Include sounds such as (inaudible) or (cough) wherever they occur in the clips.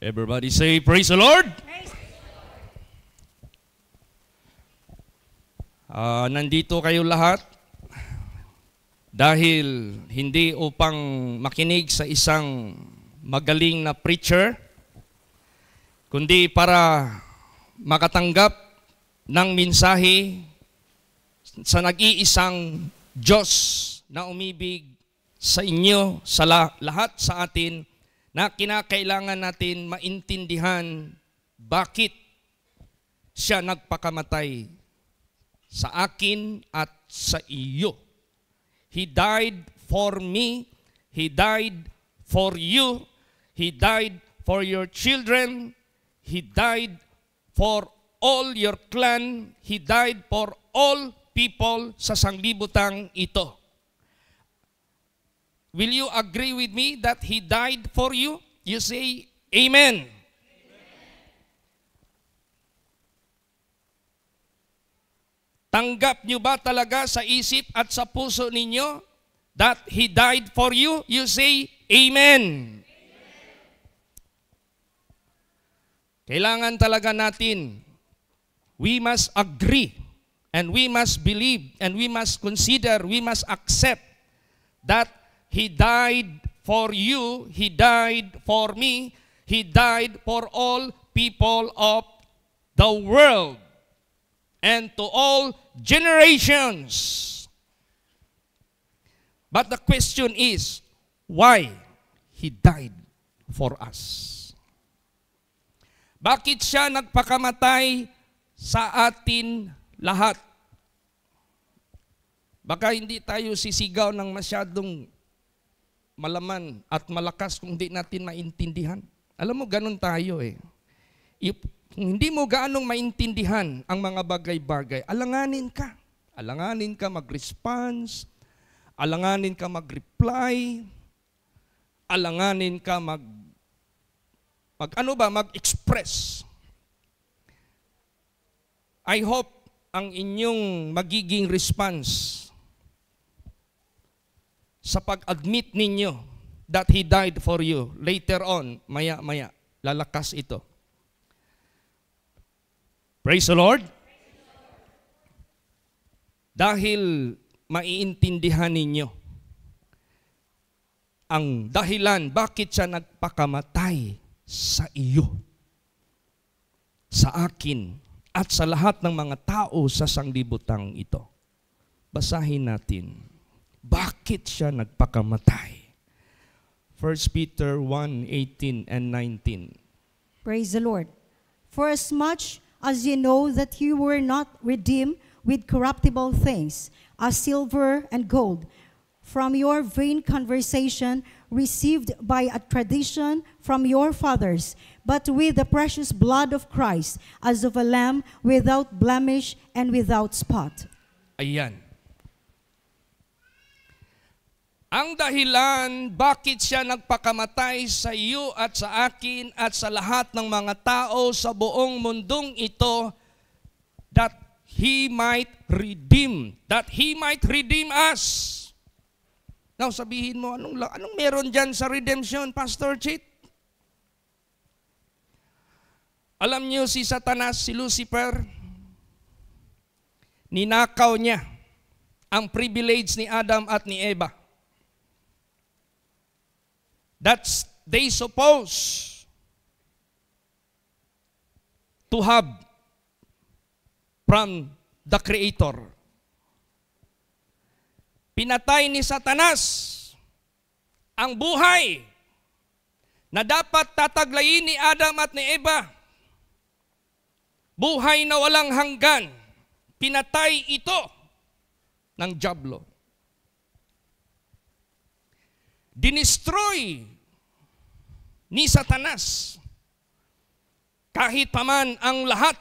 Everybody say, Praise the Lord! Ah, Uh, nandito kayo lahat dahil hindi upang makinig sa isang magaling na preacher, kundi para makatanggap ng mensahe sa nag-iisang Diyos na umibig sa inyo, sa lahat sa atin, na kinakailangan natin maintindihan bakit siya nagpakamatay sa akin at sa iyo. He died for me. He died for you. He died for your children. He died for all your clan. He died for all people sa sanglibutang ito. Will you agree with me that He died for you? You say, Amen. Tanggap nyo ba talaga sa isip at sa puso ninyo that He died for you? You say, Amen. Amen. Kailangan talaga natin, we must agree and we must believe and we must consider, we must accept that He died for you. He died for me. He died for all people of the world and to all generations. But the question is, why He died for us? Bakit siya nagpakamatay sa atin lahat? Baka hindi tayo sisigaw ng masyadong malaman at malakas kung hindi natin maintindihan. Alam mo, ganun tayo eh. kung hindi mo gaanong maintindihan ang mga bagay-bagay, alanganin ka. Alanganin ka mag-response, alanganin ka mag-reply, alanganin ka mag, mag ano ba, mag-express. I hope ang inyong magiging response sa pag-admit ninyo that He died for you. Later on, maya-maya, lalakas ito. Praise the Lord. Dahil maiintindihan ninyo ang dahilan bakit siya nagpakamatay sa iyo, sa akin, at sa lahat ng mga tao sa sanglibutang ito. Basahin natin bakit siya nagpakamatay? 1 Peter 1:18 and 19. Praise the Lord. For as much as you know that you were not redeemed with corruptible things, as silver and gold, from your vain conversation received by a tradition from your fathers, but with the precious blood of Christ, as of a lamb without blemish and without spot. Ayan. Ang dahilan bakit siya nagpakamatay sa iyo at sa akin at sa lahat ng mga tao sa buong mundong ito that he might redeem, that he might redeem us. Now sabihin mo, anong, anong meron dyan sa redemption, Pastor Chit? Alam niyo si Satanas, si Lucifer, ninakaw niya ang privilege ni Adam at ni Eva. That's they suppose to have from the Creator. Pinatay ni Satanas ang buhay na dapat tataglayin ni Adam at ni Eva. Buhay na walang hanggan. Pinatay ito ng Diablo. Dinestroy ni Satanas. Kahit paman ang lahat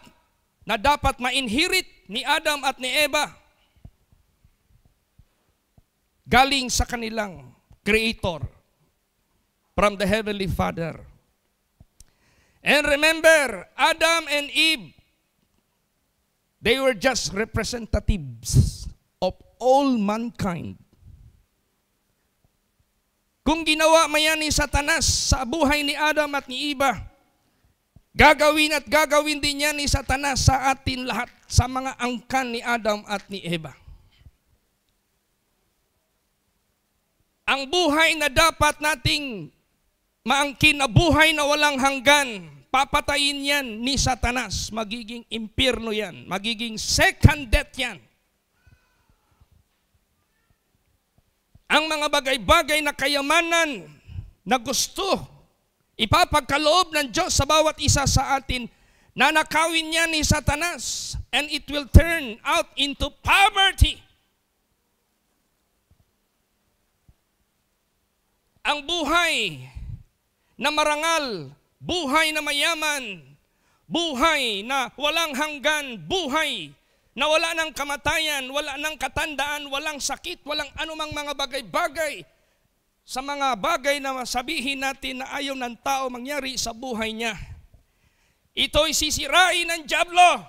na dapat ma ni Adam at ni Eva galing sa kanilang Creator from the Heavenly Father. And remember, Adam and Eve, they were just representatives of all mankind. Kung ginawa man ni Satanas sa buhay ni Adam at ni Iba, gagawin at gagawin din niya ni Satanas sa atin lahat, sa mga angkan ni Adam at ni Eva. Ang buhay na dapat nating maangkin na buhay na walang hanggan, papatayin yan ni Satanas. Magiging impirno yan. Magiging second death yan. ang mga bagay-bagay na kayamanan na gusto ipapagkaloob ng Diyos sa bawat isa sa atin, na nakawin niya ni Satanas and it will turn out into poverty. Ang buhay na marangal, buhay na mayaman, buhay na walang hanggan, buhay na wala ng kamatayan, wala ng katandaan, walang sakit, walang anumang mga bagay-bagay sa mga bagay na sabihin natin na ayaw ng tao mangyari sa buhay niya. Ito'y sisirain ng Diablo.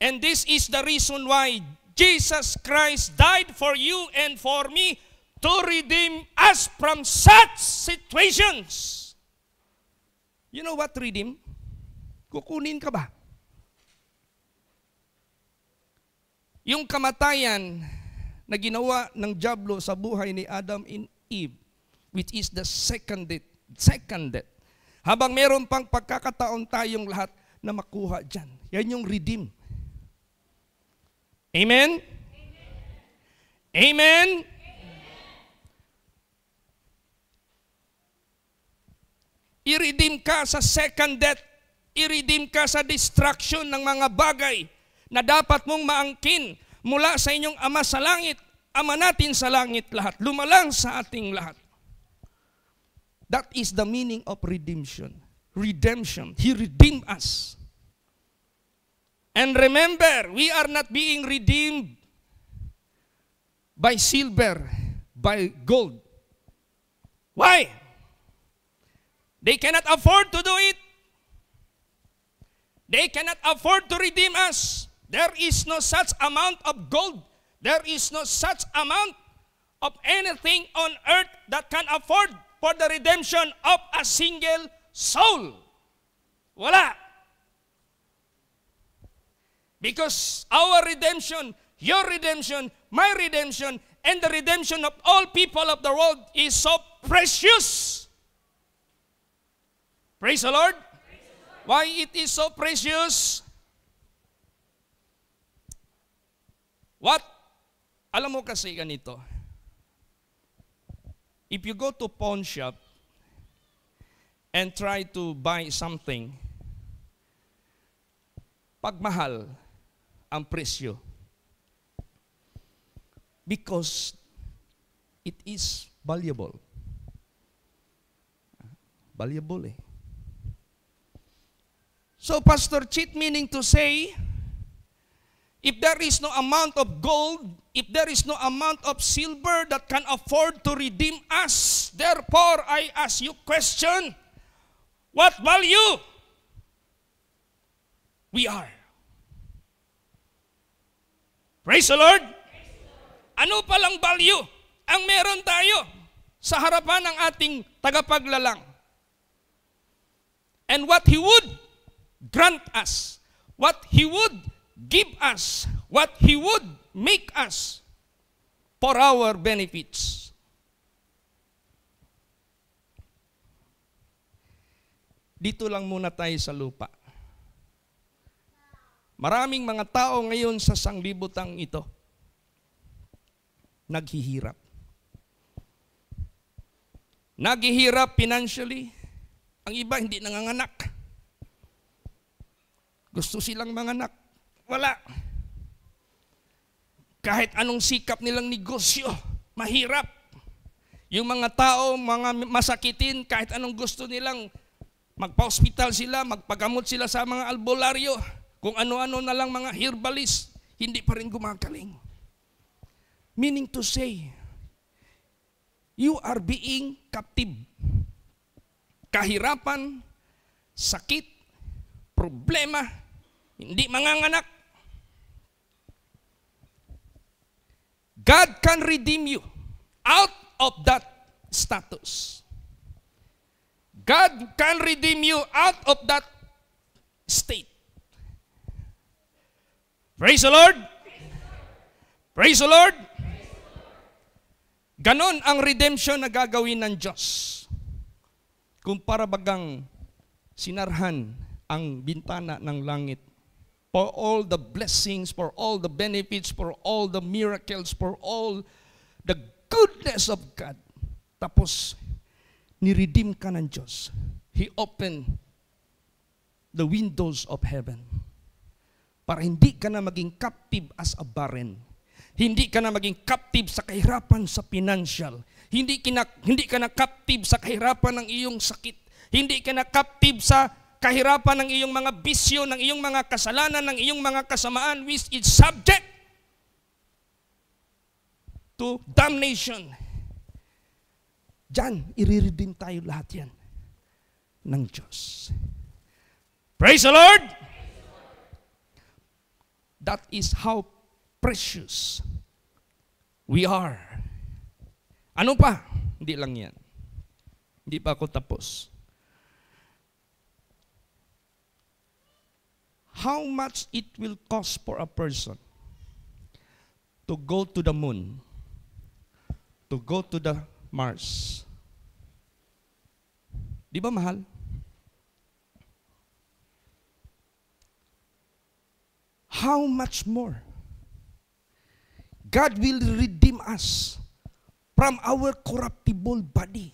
And this is the reason why Jesus Christ died for you and for me to redeem us from such situations. You know what redeem? Kukunin ka ba? Yung kamatayan na ginawa ng Diablo sa buhay ni Adam in Eve, which is the second death. Second death. Habang meron pang pagkakataon tayong lahat na makuha dyan. Yan yung redeem. Amen? Amen? Amen? I-redeem ka sa second death. I-redeem ka sa destruction ng mga bagay na dapat mong maangkin mula sa inyong Ama sa langit, Ama natin sa langit lahat, lumalang sa ating lahat. That is the meaning of redemption. Redemption. He redeemed us. And remember, we are not being redeemed by silver, by gold. Why? They cannot afford to do it. They cannot afford to redeem us. There is no such amount of gold. There is no such amount of anything on earth that can afford for the redemption of a single soul. Wala. Because our redemption, your redemption, my redemption, and the redemption of all people of the world is so precious. Praise the Lord. Praise the Lord. Why it is so precious? What? Alam mo kasi ganito. If you go to pawn shop and try to buy something, pagmahal ang presyo. Because it is valuable. Valuable eh. So pastor, cheat meaning to say, If there is no amount of gold, if there is no amount of silver that can afford to redeem us, therefore I ask you question, what value we are? Praise the Lord! Ano palang value ang meron tayo sa harapan ng ating tagapaglalang? And what He would grant us, what He would give us what He would make us for our benefits. Dito lang muna tayo sa lupa. Maraming mga tao ngayon sa sanglibutang ito naghihirap. Naghihirap financially. Ang iba hindi nanganganak. Gusto silang manganak wala. Kahit anong sikap nilang negosyo, mahirap. Yung mga tao, mga masakitin, kahit anong gusto nilang magpa-hospital sila, magpagamot sila sa mga albularyo, kung ano-ano na lang mga herbalist, hindi pa rin gumagaling. Meaning to say, you are being captive. Kahirapan, sakit, problema, hindi manganganak, God can redeem you out of that status. God can redeem you out of that state. Praise the Lord! Praise the Lord! Ganon ang redemption na gagawin ng Diyos. Kung para bagang sinarhan ang bintana ng langit for all the blessings, for all the benefits, for all the miracles, for all the goodness of God. Tapos, niredeem ka ng Diyos. He opened the windows of heaven para hindi ka na maging captive as a barren. Hindi ka na maging captive sa kahirapan sa financial. Hindi ka hindi ka na captive sa kahirapan ng iyong sakit. Hindi ka na captive sa kahirapan, ng iyong mga bisyo, ng iyong mga kasalanan, ng iyong mga kasamaan, which is subject to damnation. Diyan, iriredeem tayo lahat yan ng Diyos. Praise the Lord! That is how precious we are. Ano pa? Hindi lang yan. Hindi pa ako tapos. how much it will cost for a person to go to the moon, to go to the Mars. Di ba mahal? How much more? God will redeem us from our corruptible body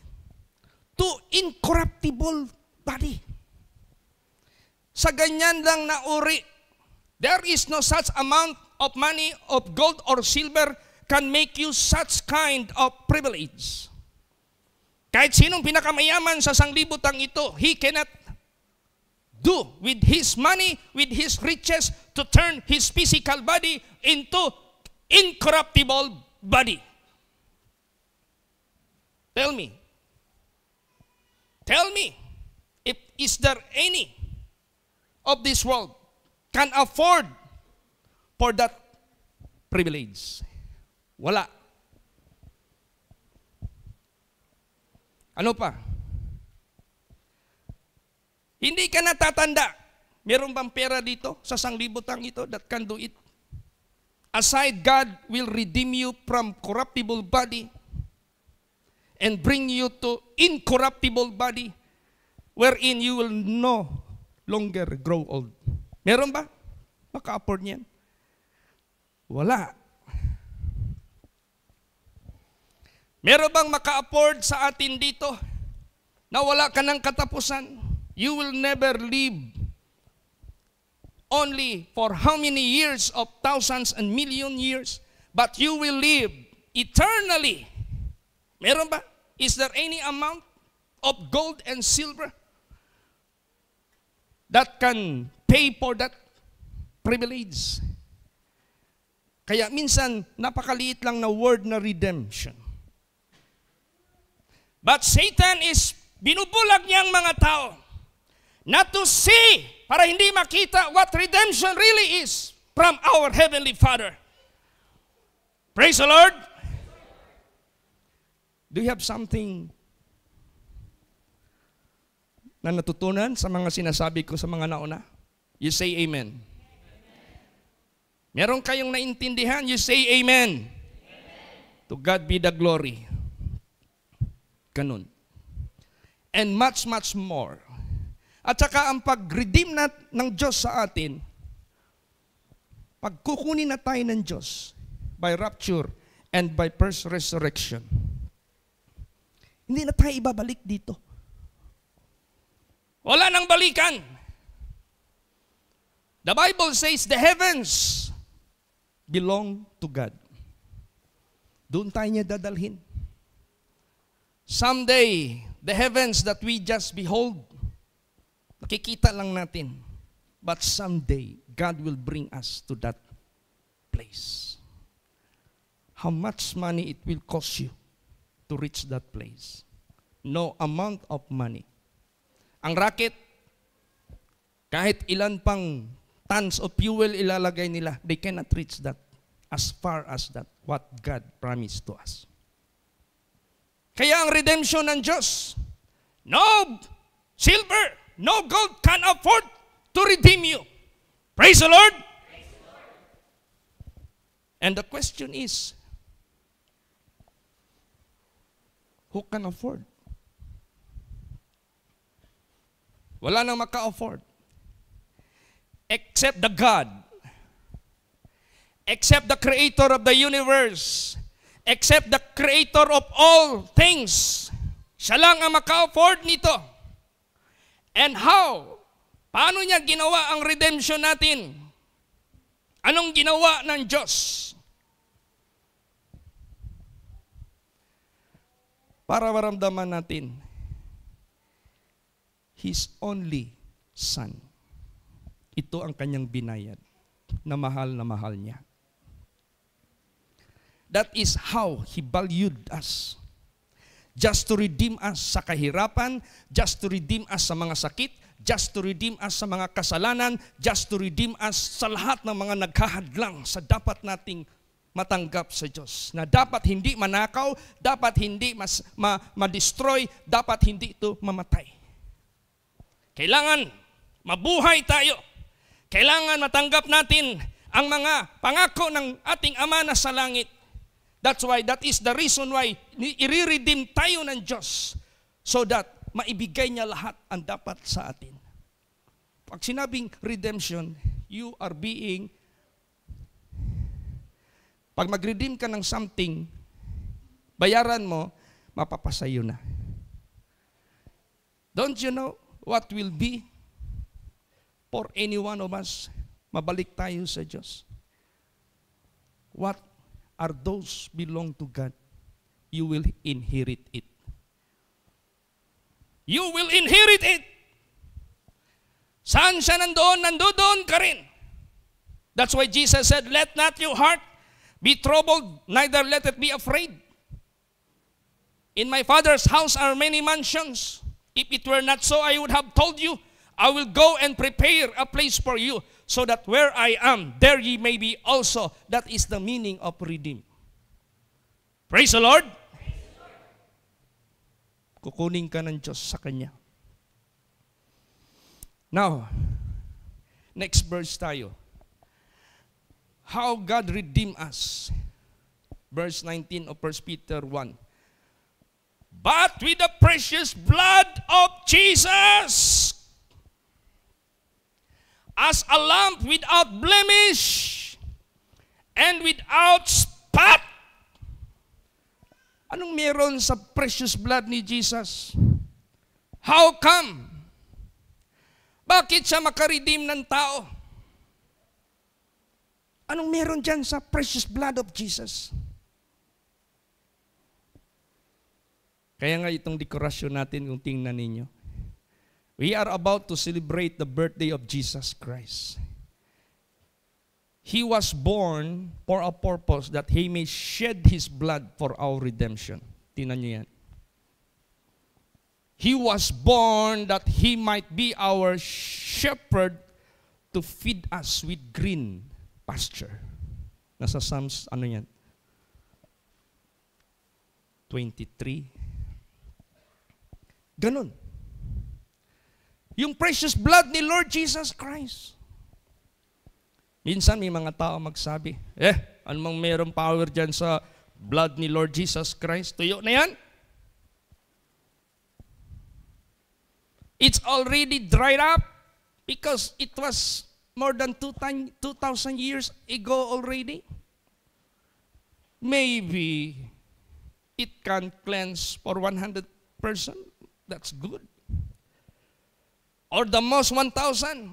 to incorruptible body. Sa ganyan lang na uri, there is no such amount of money, of gold or silver can make you such kind of privilege. Kahit sinong pinakamayaman sa sanglibutang ito, he cannot do with his money, with his riches, to turn his physical body into incorruptible body. Tell me. Tell me, if is there any of this world can afford for that privilege. Wala. Ano pa? Hindi ka natatanda. Meron bang pera dito sa sanglibutang ito that can do it? Aside, God will redeem you from corruptible body and bring you to incorruptible body wherein you will know longer grow old. Meron ba? Maka-afford niyan? Wala. Meron bang maka-afford sa atin dito na wala ka ng katapusan? You will never live only for how many years of thousands and million years, but you will live eternally. Meron ba? Is there any amount of gold and silver that can pay for that privilege. Kaya minsan, napakaliit lang na word na redemption. But Satan is, binubulag niya ang mga tao not to see, para hindi makita what redemption really is from our Heavenly Father. Praise the Lord! Do you have something na natutunan sa mga sinasabi ko sa mga nauna? You say amen. amen. Meron kayong naintindihan? You say amen. amen. To God be the glory. Ganun. And much, much more. At saka ang pag-redeem na, ng Diyos sa atin, pagkukunin na tayo ng Diyos by rapture and by first resurrection. Hindi na tayo ibabalik dito. Wala nang balikan. The Bible says the heavens belong to God. Doon tayo niya dadalhin. Someday, the heavens that we just behold, makikita lang natin. But someday, God will bring us to that place. How much money it will cost you to reach that place? No amount of money ang rocket, kahit ilan pang tons of fuel ilalagay nila, they cannot reach that as far as that what God promised to us. Kaya ang redemption ng Diyos, no silver, no gold can afford to redeem you. Praise the Lord! Praise the Lord. And the question is, who can afford Wala nang maka-afford. Except the God. Except the creator of the universe. Except the creator of all things. Siya lang ang maka-afford nito. And how? Paano niya ginawa ang redemption natin? Anong ginawa ng Diyos? Para maramdaman natin His only Son. Ito ang kanyang binayad na mahal na mahal niya. That is how He valued us. Just to redeem us sa kahirapan, just to redeem us sa mga sakit, just to redeem us sa mga kasalanan, just to redeem us sa lahat ng mga naghahadlang sa dapat nating matanggap sa Diyos. Na dapat hindi manakaw, dapat hindi mas ma, ma-destroy, dapat hindi ito mamatay. Kailangan mabuhay tayo. Kailangan matanggap natin ang mga pangako ng ating Ama na sa langit. That's why, that is the reason why i tayo ng Diyos so that maibigay niya lahat ang dapat sa atin. Pag sinabing redemption, you are being, pag mag-redeem ka ng something, bayaran mo, mapapasayo na. Don't you know? what will be for any one of us. Mabalik tayo sa Diyos. What are those belong to God? You will inherit it. You will inherit it. Saan siya nandoon? Nandoon ka rin. That's why Jesus said, Let not your heart be troubled, neither let it be afraid. In my Father's house are many mansions. If it were not so, I would have told you, I will go and prepare a place for you, so that where I am, there ye may be also. That is the meaning of redeem. Praise the Lord! Praise the Lord. Kukunin ka ng Diyos sa Kanya. Now, next verse tayo. How God redeemed us. Verse 19 of 1 Peter 1 but with the precious blood of Jesus, as a lamb without blemish and without spot. Anong meron sa precious blood ni Jesus? How come? Bakit siya makaredeem ng tao? Anong meron dyan sa precious blood of Jesus? Kaya nga itong dekorasyon natin kung tingnan ninyo. We are about to celebrate the birthday of Jesus Christ. He was born for a purpose that He may shed His blood for our redemption. Tinan niyo yan. He was born that He might be our shepherd to feed us with green pasture. Nasa Psalms, ano yan? 23. Ganon. Yung precious blood ni Lord Jesus Christ. Minsan may mga tao magsabi, eh, anumang mayroong power dyan sa blood ni Lord Jesus Christ, tuyo na yan. It's already dried up because it was more than 2,000 years ago already. Maybe it can cleanse for 100 person. that's good. Or the most 1,000.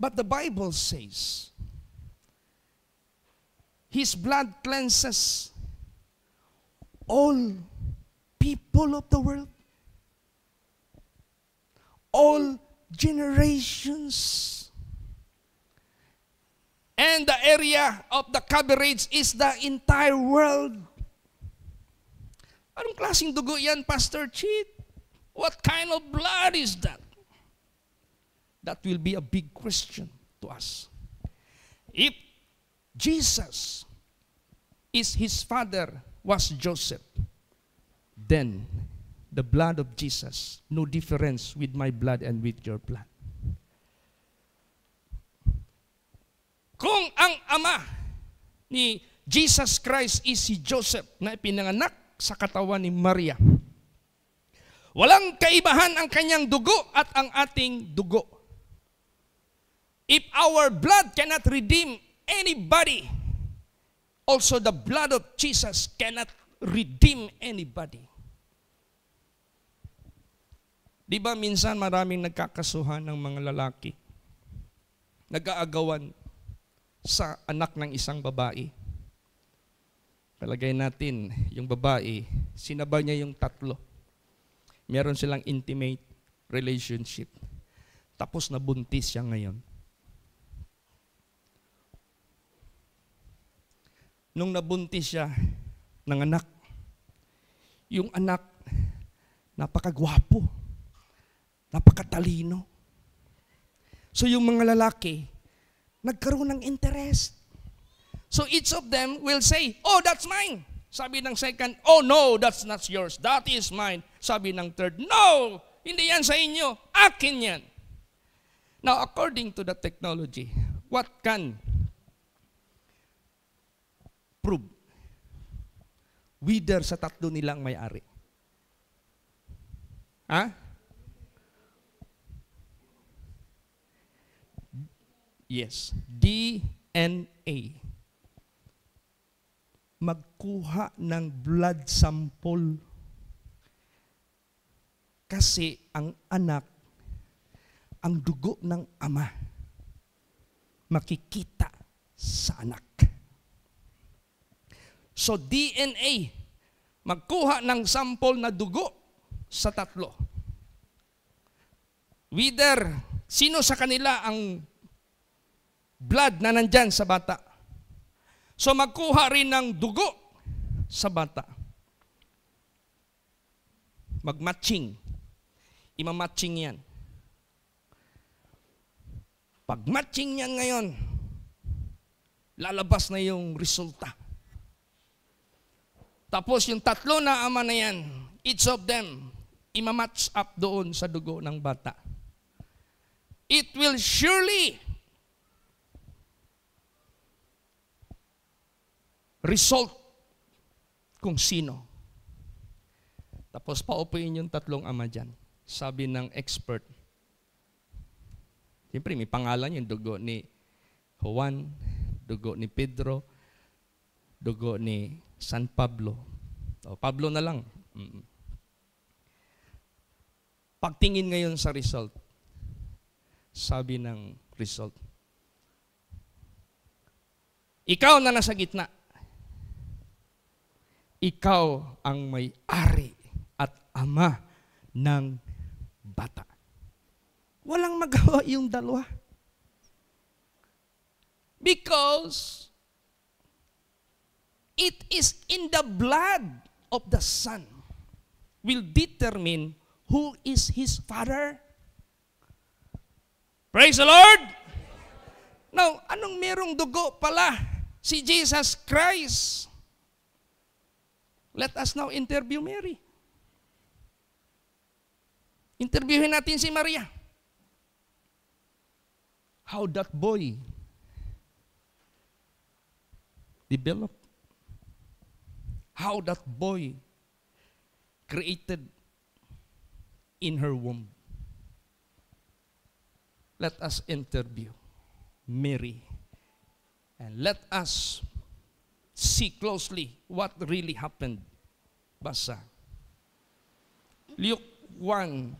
But the Bible says, His blood cleanses all people of the world, all generations. And the area of the coverage is the entire world. Anong klaseng dugo yan, Pastor Cheat? What kind of blood is that? That will be a big question to us. If Jesus is his father was Joseph, then the blood of Jesus, no difference with my blood and with your blood. Kung ang ama ni Jesus Christ is si Joseph na ipinanganak sa katawan ni Maria. Walang kaibahan ang kanyang dugo at ang ating dugo. If our blood cannot redeem anybody, also the blood of Jesus cannot redeem anybody. Di ba minsan maraming nagkakasuhan ng mga lalaki? Nag-aagawan sa anak ng isang babae palagay natin, yung babae, sinaba niya yung tatlo. Meron silang intimate relationship. Tapos na buntis siya ngayon. Nung nabuntis siya ng anak, yung anak, napakagwapo, napakatalino. So yung mga lalaki, nagkaroon ng interest. So each of them will say, Oh, that's mine. Sabi ng second, Oh, no, that's not yours. That is mine. Sabi ng third, No, hindi yan sa inyo. Akin yan. Now, according to the technology, what can prove wither sa tatlo nilang may-ari? Ha? Yes, DNA magkuha ng blood sample. Kasi ang anak, ang dugo ng ama, makikita sa anak. So DNA, magkuha ng sample na dugo sa tatlo. Whether sino sa kanila ang blood na nandyan sa bata, So magkuha rin ng dugo sa bata. Magmatching. Imamatching yan. Pag matching yan ngayon, lalabas na yung resulta. Tapos yung tatlo na ama na yan, each of them, imamatch up doon sa dugo ng bata. It will surely result kung sino. Tapos paupuin yung tatlong ama dyan. Sabi ng expert. Siyempre, may pangalan yung dugo ni Juan, dugo ni Pedro, dugo ni San Pablo. O, Pablo na lang. Pagtingin ngayon sa result, sabi ng result, ikaw na nasa gitna ikaw ang may-ari at ama ng bata. Walang magawa yung dalawa. Because it is in the blood of the son will determine who is his father. Praise the Lord! Now, anong merong dugo pala si Jesus Christ? Let us now interview Mary. Interviewin natin si Maria. How that boy developed. How that boy created in her womb. Let us interview Mary and let us see closely what really happened. Basa. Luke 1,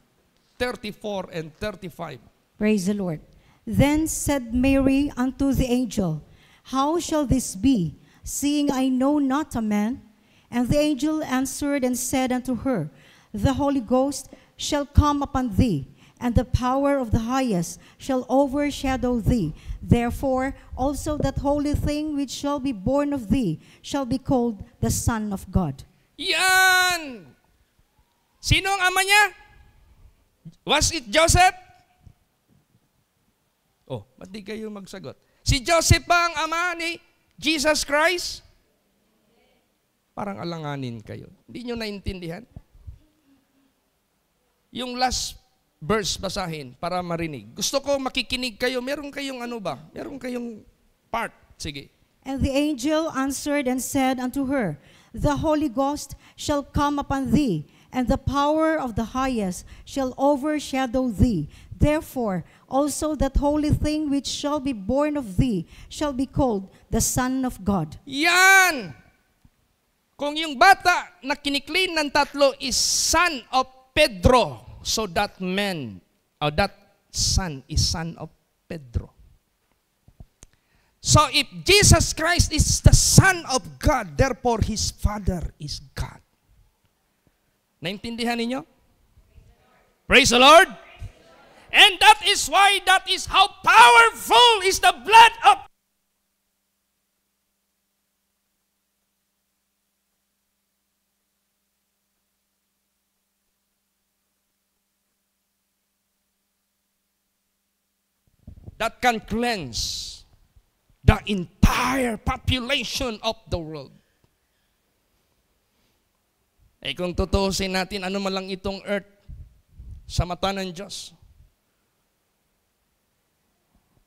34 and 35. Praise the Lord. Then said Mary unto the angel, How shall this be, seeing I know not a man? And the angel answered and said unto her, The Holy Ghost shall come upon thee, and the power of the highest shall overshadow thee. Therefore, also that holy thing which shall be born of thee shall be called the Son of God. Yan! Sino ang ama niya? Was it Joseph? Oh, ba't di kayo magsagot? Si Joseph ba ang ama ni Jesus Christ? Parang alanganin kayo. Hindi nyo naintindihan? Yung last verse basahin para marinig. Gusto ko makikinig kayo. Meron kayong ano ba? Meron kayong part. Sige. And the angel answered and said unto her, The Holy Ghost shall come upon thee, and the power of the highest shall overshadow thee. Therefore, also that holy thing which shall be born of thee shall be called the Son of God. Yan! Kung yung bata na kiniklin ng tatlo is son of Pedro, So that man, or uh, that son is son of Pedro. So if Jesus Christ is the Son of God, therefore His Father is God. Naintindihan ninyo? Praise the Lord. Praise the Lord. And that is why, that is how powerful is the blood of that can cleanse the entire population of the world. Eh kung tutusin natin, ano man lang itong earth sa mata ng Diyos.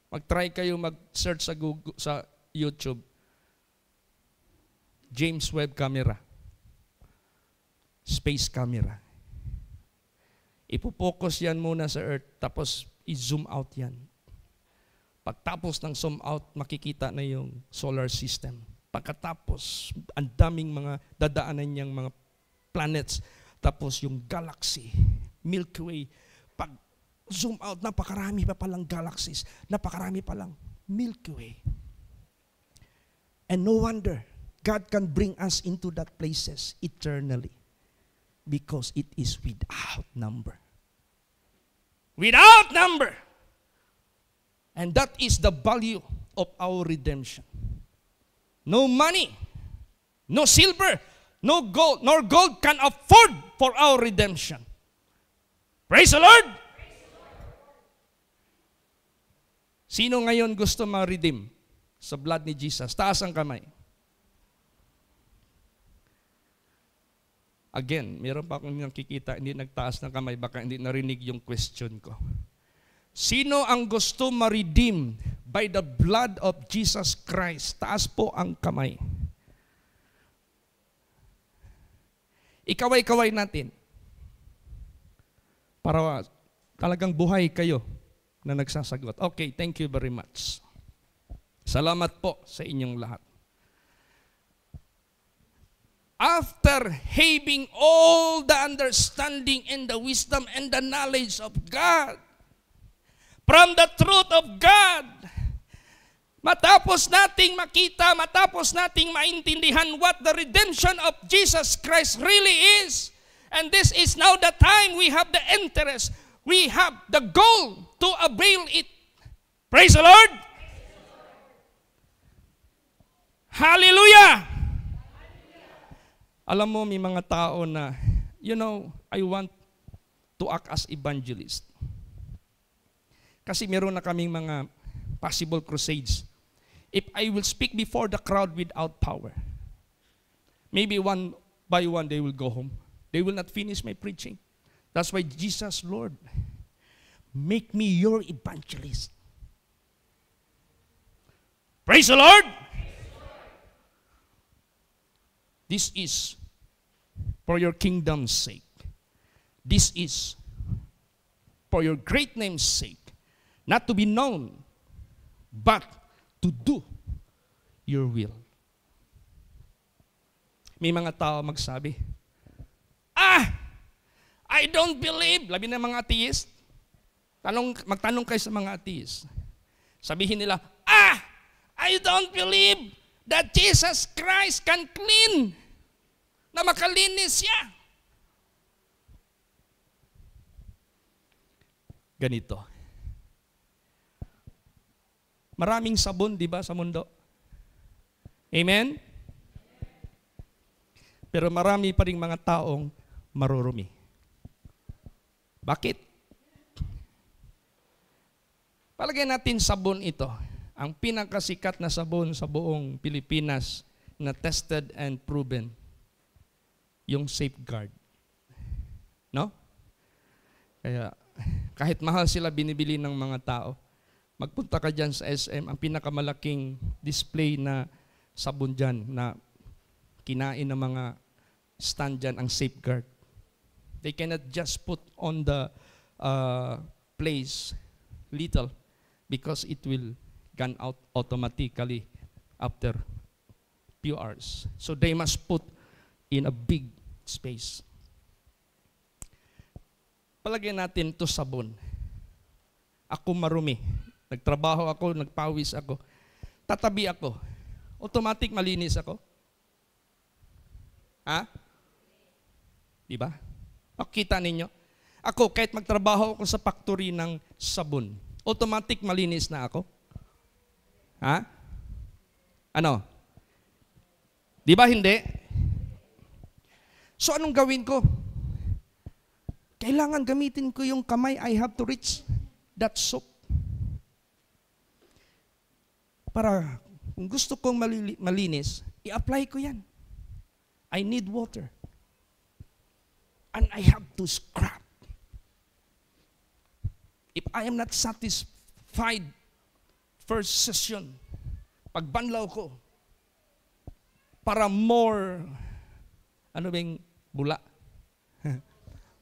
Mag-try kayo mag-search sa, Google, sa YouTube. James Webb camera. Space camera. Ipopokus yan muna sa earth, tapos i-zoom out yan. Pagtapos ng zoom out, makikita na yung solar system. Pagkatapos, ang daming mga dadaanan niyang mga planets. Tapos yung galaxy, Milky Way. Pag zoom out, napakarami pa palang galaxies. Napakarami pa lang Milky Way. And no wonder, God can bring us into that places eternally because it is without number. Without number. And that is the value of our redemption. No money, no silver, no gold, nor gold can afford for our redemption. Praise the Lord! Praise the Lord. Sino ngayon gusto ma-redeem sa blood ni Jesus? Taas ang kamay. Again, meron pa akong nakikita, hindi nagtaas ng kamay, baka hindi narinig yung question ko. Sino ang gusto ma-redeem by the blood of Jesus Christ? Taas po ang kamay. Ikaway-kaway natin para talagang buhay kayo na nagsasagot. Okay, thank you very much. Salamat po sa inyong lahat. After having all the understanding and the wisdom and the knowledge of God, from the truth of God. Matapos nating makita, matapos nating maintindihan what the redemption of Jesus Christ really is. And this is now the time we have the interest, we have the goal to avail it. Praise the Lord! Hallelujah. Hallelujah! Alam mo, may mga tao na, you know, I want to act as evangelist. Kasi meron na kaming mga possible crusades. If I will speak before the crowd without power, maybe one by one they will go home. They will not finish my preaching. That's why Jesus, Lord, make me your evangelist. Praise the Lord! Praise the Lord. This is for your kingdom's sake. This is for your great name's sake not to be known, but to do your will. May mga tao magsabi, Ah! I don't believe! Labi na mga atheist. Tanong, magtanong kayo sa mga atheist. Sabihin nila, Ah! I don't believe that Jesus Christ can clean. Na makalinis siya. Ganito. Maraming sabon, di ba, sa mundo? Amen? Pero marami pa rin mga taong marurumi. Bakit? Palagay natin sabon ito. Ang pinakasikat na sabon sa buong Pilipinas na tested and proven. Yung safeguard. No? Kaya kahit mahal sila binibili ng mga tao, Magpunta ka dyan sa SM, ang pinakamalaking display na sabon dyan na kinain ng mga stand dyan ang safeguard. They cannot just put on the uh, place little because it will gun out automatically after few hours. So they must put in a big space. Palagyan natin to sabon. Ako marumi. Nagtrabaho ako, nagpawis ako. Tatabi ako. Automatic malinis ako. Ha? Di ba? Makita ninyo? Ako, kahit magtrabaho ako sa factory ng sabon, automatic malinis na ako. Ha? Ano? Di ba hindi? So anong gawin ko? Kailangan gamitin ko yung kamay. I have to reach that soap para kung gusto kong malinis, i-apply ko yan. I need water. And I have to scrap. If I am not satisfied first session, pagbanlaw ko, para more, ano ba bula? (laughs)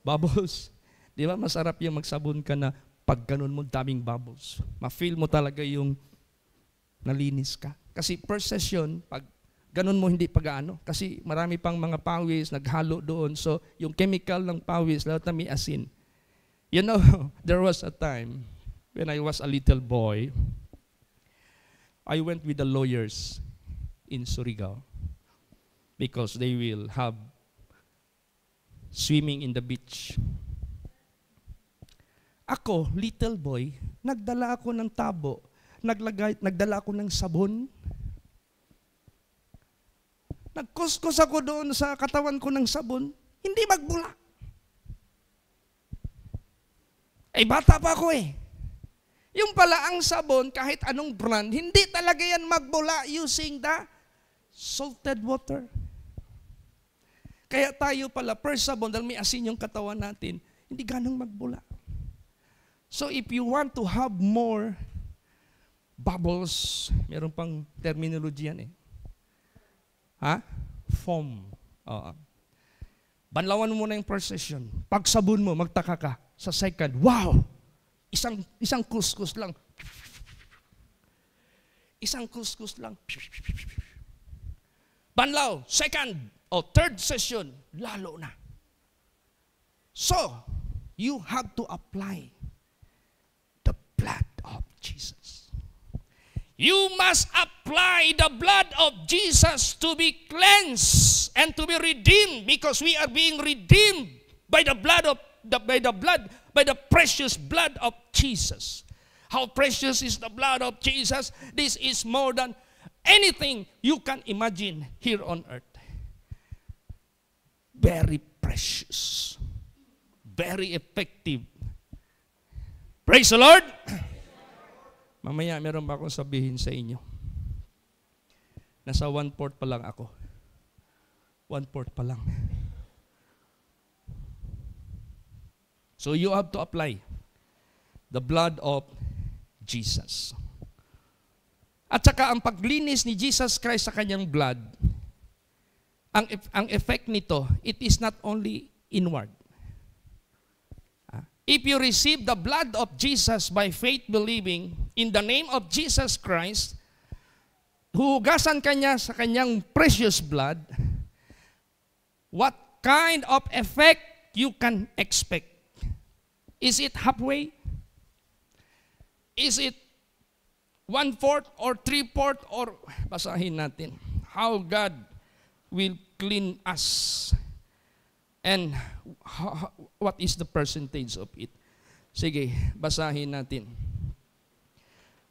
bubbles. Di ba masarap yung magsabon ka na pag ganun mo daming bubbles. Ma-feel mo talaga yung nalinis ka. Kasi first session, pag ganun mo hindi pag-ano. Kasi marami pang mga pawis, naghalo doon. So, yung chemical ng pawis, lahat na may asin. You know, (laughs) there was a time when I was a little boy, I went with the lawyers in Surigao because they will have swimming in the beach. Ako, little boy, nagdala ako ng tabo naglagay, nagdala ako ng sabon. Nagkuskus ako doon sa katawan ko ng sabon, hindi magbula. Eh, bata pa ako eh. Yung pala ang sabon, kahit anong brand, hindi talaga yan magbula using the salted water. Kaya tayo pala, first sabon, dahil may asin yung katawan natin, hindi ganang magbula. So if you want to have more bubbles, meron pang terminology yan eh. Ha? Form. Oo. Banlawan mo muna yung first session. Pag sabon mo, magtaka ka. Sa second, wow! Isang, isang kuskus lang. Isang kuskus lang. Banlaw, second o oh, third session, lalo na. So, you have to apply the blood of Jesus. You must apply the blood of Jesus to be cleansed and to be redeemed because we are being redeemed by the blood of the, by the blood by the precious blood of Jesus. How precious is the blood of Jesus? This is more than anything you can imagine here on earth. Very precious. Very effective. Praise the Lord. Mamaya meron ba akong sabihin sa inyo. Nasa one-fourth pa lang ako. One-fourth pa lang. So you have to apply the blood of Jesus. At saka ang paglinis ni Jesus Christ sa kanyang blood, ang, ang effect nito, it is not only inward. Ah, if you receive the blood of Jesus by faith believing, in the name of Jesus Christ, hugasan kanya sa kanyang precious blood, what kind of effect you can expect? Is it halfway? Is it one-fourth or three-fourth or basahin natin how God will clean us and what is the percentage of it. Sige, basahin natin.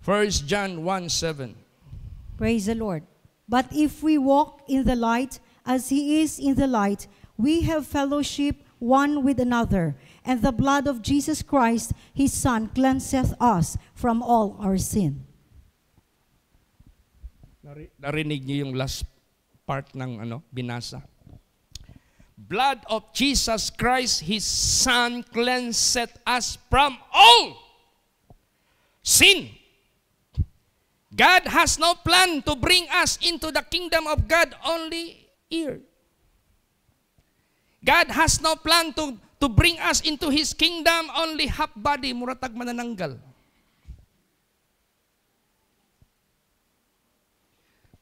1 John 1:7. Praise the Lord. But if we walk in the light as he is in the light, we have fellowship one with another, and the blood of Jesus Christ, his son, cleanseth us from all our sin. Narinig niyo yung last part ng ano, binasa. Blood of Jesus Christ, His Son, cleanseth us from all sin. God has no plan to bring us into the kingdom of God only here. God has no plan to, to bring us into His kingdom only half body, muratag manananggal.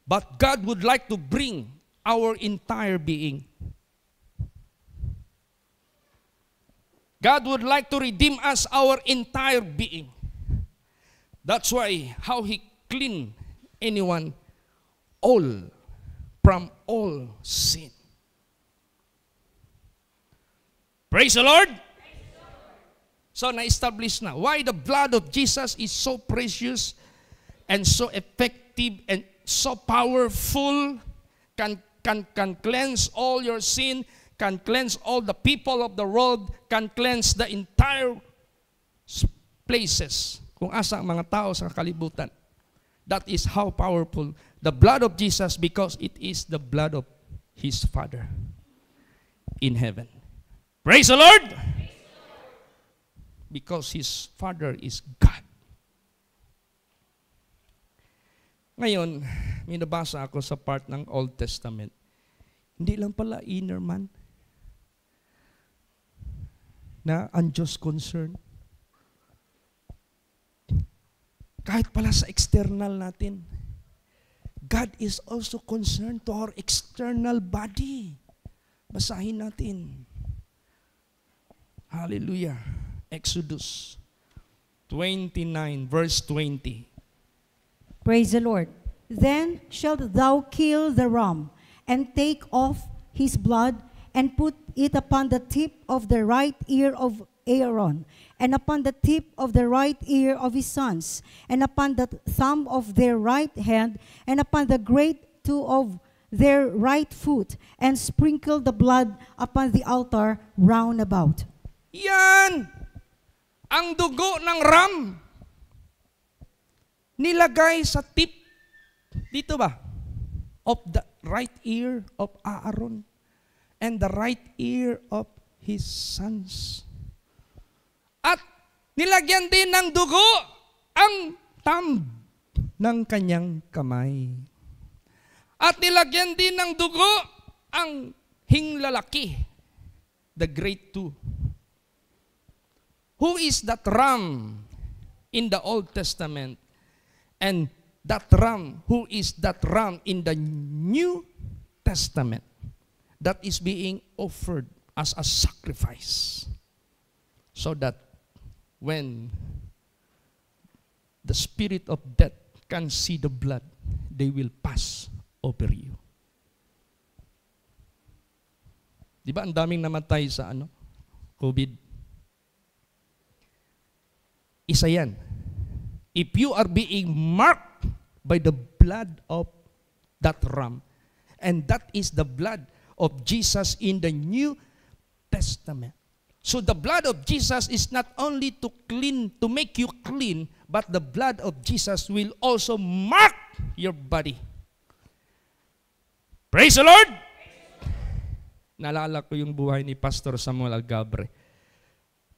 But God would like to bring our entire being. God would like to redeem us our entire being. That's why how He clean anyone all from all sin. Praise the Lord. So na-establish na why the blood of Jesus is so precious and so effective and so powerful can can can cleanse all your sin, can cleanse all the people of the world, can cleanse the entire places kung asa ang mga tao sa kalibutan. That is how powerful the blood of Jesus because it is the blood of his Father in heaven. Praise the Lord! Praise the Lord. Because his Father is God. Ngayon, may nabasa ako sa part ng Old Testament. Hindi lang pala inner man na unjust concern Kahit pala sa external natin. God is also concerned to our external body. Basahin natin. Hallelujah. Exodus 29 verse 20. Praise the Lord. Then shalt thou kill the ram, and take off his blood, and put it upon the tip of the right ear of Aaron, and upon the tip of the right ear of his sons, and upon the thumb of their right hand, and upon the great toe of their right foot, and sprinkle the blood upon the altar round about. Yan! Ang dugo ng ram nilagay sa tip dito ba? Of the right ear of Aaron and the right ear of his sons. Nilagyan din ng dugo ang thumb ng kanyang kamay. At nilagyan din ng dugo ang hinglalaki, the great two. Who is that ram in the Old Testament? And that ram, who is that ram in the New Testament that is being offered as a sacrifice so that when the spirit of death can see the blood, they will pass over you. Di ba ang daming namatay sa ano? COVID. Isa yan. If you are being marked by the blood of that ram, and that is the blood of Jesus in the New Testament, So the blood of Jesus is not only to clean, to make you clean, but the blood of Jesus will also mark your body. Praise the Lord! Naalala ko yung buhay ni Pastor Samuel Algabre,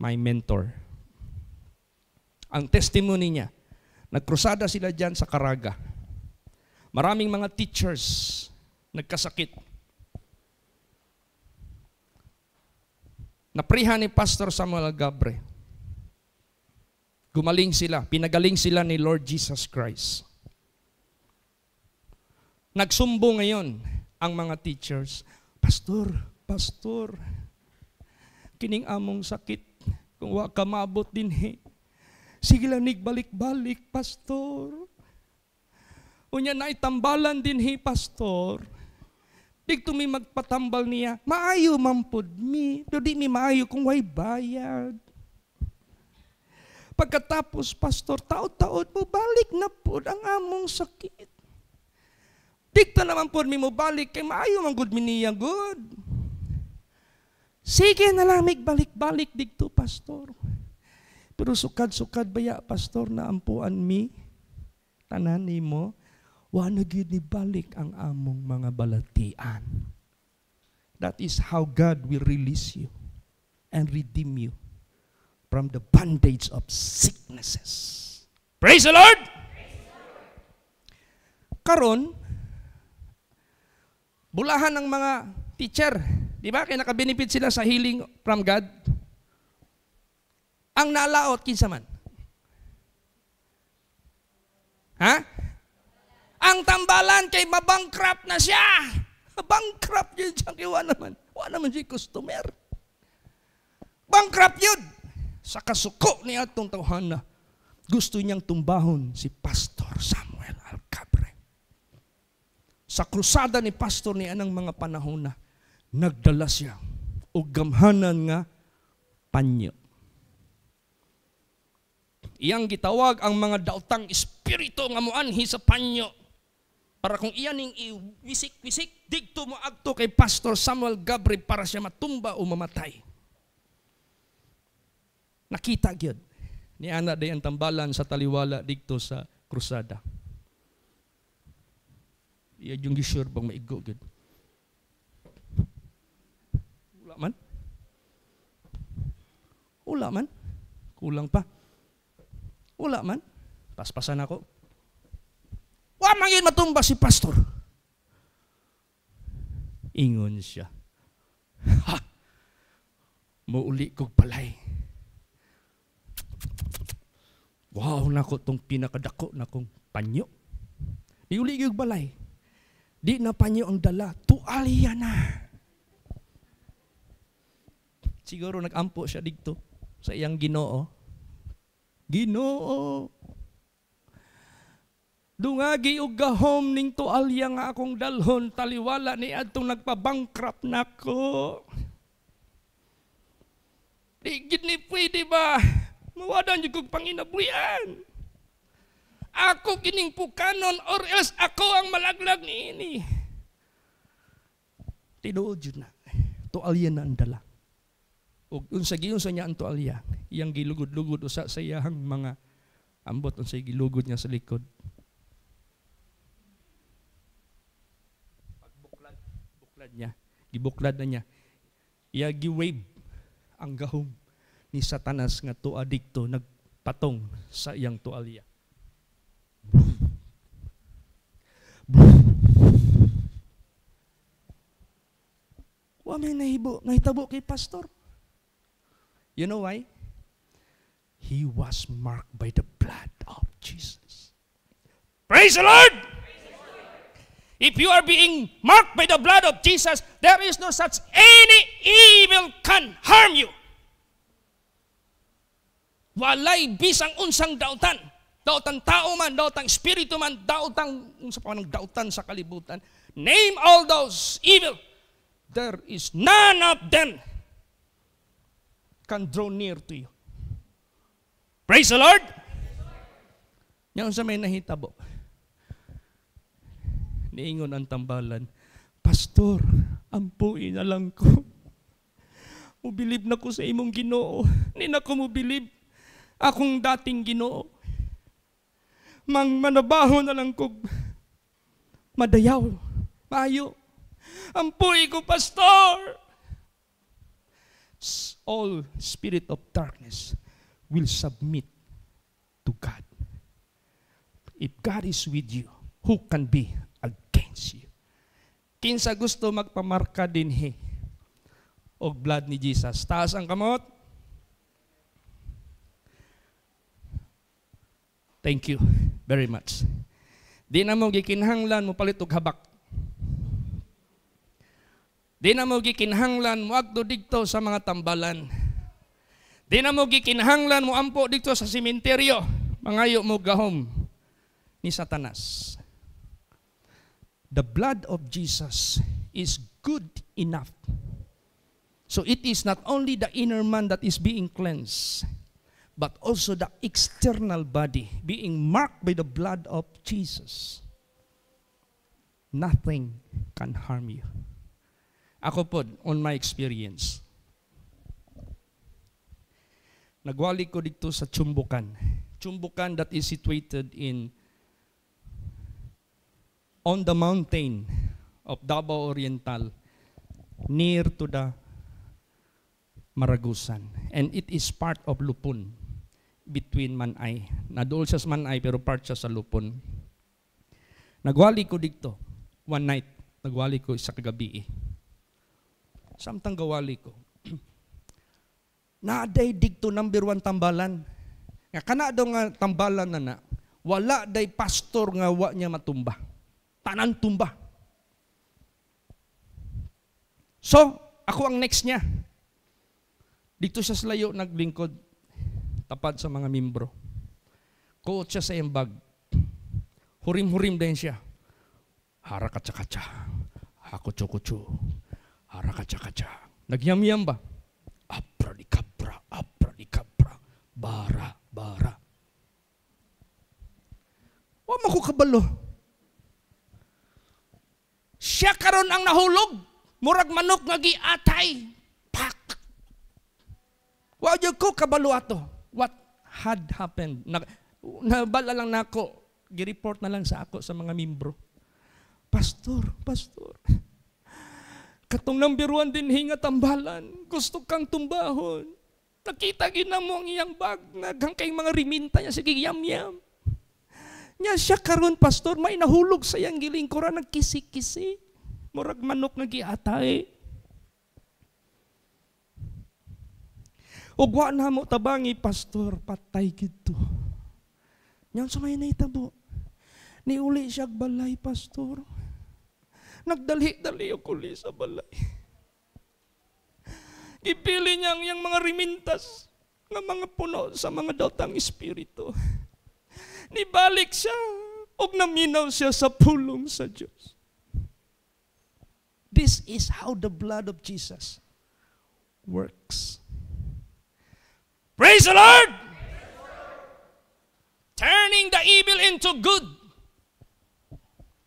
my mentor. Ang testimony niya, nagkrusada sila dyan sa Caraga. Maraming mga teachers nagkasakit Napriha ni Pastor Samuel Gabre. Gumaling sila, pinagaling sila ni Lord Jesus Christ. Nagsumbo ngayon ang mga teachers, Pastor, Pastor, kining among sakit, kung wa ka maabot din he. Sige lang nigbalik-balik, Pastor. Unya na itambalan din he, Pastor. Pastor Digto mi magpatambal niya, maayo mampod mi, pero di mi maayo kung way bayad. Pagkatapos, pastor, taod-taod mo, balik na po ang among sakit. Dikta naman po mi mo balik, kay maayo man good mi niya good. Sige na lang, balik-balik dikto, pastor. Pero sukad-sukad baya, pastor, na ampuan mi, tanan ni mo. Wa na ginibalik ang among mga balatian. That is how God will release you and redeem you from the bondage of sicknesses. Praise the Lord! Praise Karon, bulahan ng mga teacher. Di ba? Kaya nakabenefit sila sa healing from God. Ang nalaot, kinsa man. Ha? Ang tambalan kay mabankrupt na siya. Bankrupt yun siya. Kiwa naman. Wala naman siya customer. Bankrupt yun. Sa kasuko niya itong tawhana, gusto niyang tumbahon si Pastor Samuel Alcabre. Sa krusada ni Pastor niya ng mga panahon na, nagdala siya o gamhanan nga panyo. Iyang gitawag ang mga dautang espiritu nga muanhi sa panyo para kung iyaning iwisik-wisik, digto mo agto kay Pastor Samuel Gabri para siya matumba o mamatay. Nakita gyud ni ana day ang tambalan sa taliwala digto sa krusada. Iya yung gisure bang maigo gyud. Wala man. Wala man. Kulang pa. Wala man. Paspasan ako. Wa mangin matumba si pastor. Ingon siya. (laughs) Ha! Muuli kog palay. Wow na tong pinakadako na kong panyo. Iuli kog balay. Di na panyo ang dala. Tualiya na. Siguro nagampo siya dito sa iyang ginoo. Ginoo! Dungagi og gahom ning tualya nga akong dalhon taliwala ni adtong nagpabankrupt nako. Di gid ni pwede ba? Mawadan jud kog panginabuyan. Ako kining pukanon or else ako ang malaglag niini. Tinuod jud na. Tualya na ang dala. Ug unsa giyon sa niya ang tualya, iyang gilugod-lugod usa sa iyang mga ambot unsay gilugod niya sa likod gibuklad niya. Gibuklad na niya. Iya giwave ang gahom ni Satanas nga to adikto nagpatong sa iyang tuwalya. Wa may nahibo, nahitabo kay pastor. You know why? He was marked by the blood of Jesus. Praise the Lord! If you are being marked by the blood of Jesus, there is no such any evil can harm you. Walay bisang unsang dautan. Dautang tao man, dautang espiritu man, dautang, sa panang dautan sa kalibutan. Name all those evil. There is none of them can draw near to you. Praise the Lord! Praise Yan sa may nahitabo. Niingon ang tambalan, Pastor, ampuin na lang ko. Mubilib na ko sa imong ginoo. Ni na ko mubilib. Akong dating ginoo. Mang manabaho na lang ko. Madayaw. Mayo. Ampuy ko, Pastor! All spirit of darkness will submit to God. If God is with you, who can be change you. Kinsa gusto magpamarka din he. og blood ni Jesus. Taas ang kamot. Thank you very much. Di na mo gikinhanglan mo palit og habak. Di na mo gikinhanglan mo agdo dito sa mga tambalan. Di na mo gikinhanglan mo ampo dito sa simenteryo. Mangayo mo gahom ni Satanas the blood of Jesus is good enough. So it is not only the inner man that is being cleansed, but also the external body being marked by the blood of Jesus. Nothing can harm you. Ako po, on my experience, nagwali ko dito sa Chumbukan. Chumbukan that is situated in on the mountain of Davao Oriental, near to the Maragusan. And it is part of Lupun between Manay. Nadool siya sa Manay, pero part siya sa Lupon. Nagwali ko dito, one night. Nagwali ko sa kagabi. Eh. Samtang gawali ko. (clears throat) Naaday dito number one tambalan. Nga kana daw nga tambalan na na, wala day pastor nga wa niya matumba Tanang tumba. So, ako ang next niya. Dito siya sa layo naglingkod tapad sa mga mimbro. Coach siya sa embag. Hurim-hurim din siya. Harakatsa-katsa. Hakutsu-kutsu. Harakatsa-katsa. Nagyam-yam ba? abra di kapra, abra di kapra. Bara, bara. Wa makukabalo. kabalo siya karon ang nahulog. Murag manok nga giatay. Pak! Wa wow, ko kabalo ato. What had happened? Na, nabala lang nako. Gireport na lang sa ako sa mga membro. Pastor, pastor. Katong nang biruan din hinga tambalan. Gusto kang tumbahon. Nakita gina mo ang iyang bag. Naghang kay mga riminta niya. Sige, yam-yam. Nya siya karon pastor may nahulog sa iyang gilingkuran nagkisi-kisi. Murag manok nga giatay. Ug wa na mo tabangi pastor patay gidto. Nyan sumay na itabo. Niuli siya balay pastor. Nagdali-dali ako uli sa balay. Gipili niya ang mga rimintas ng mga puno sa mga dotang espiritu. Nibalik siya, og naminaw siya sa pulong sa Diyos. This is how the blood of Jesus works. Praise the Lord! Praise the Lord. Turning the evil into good.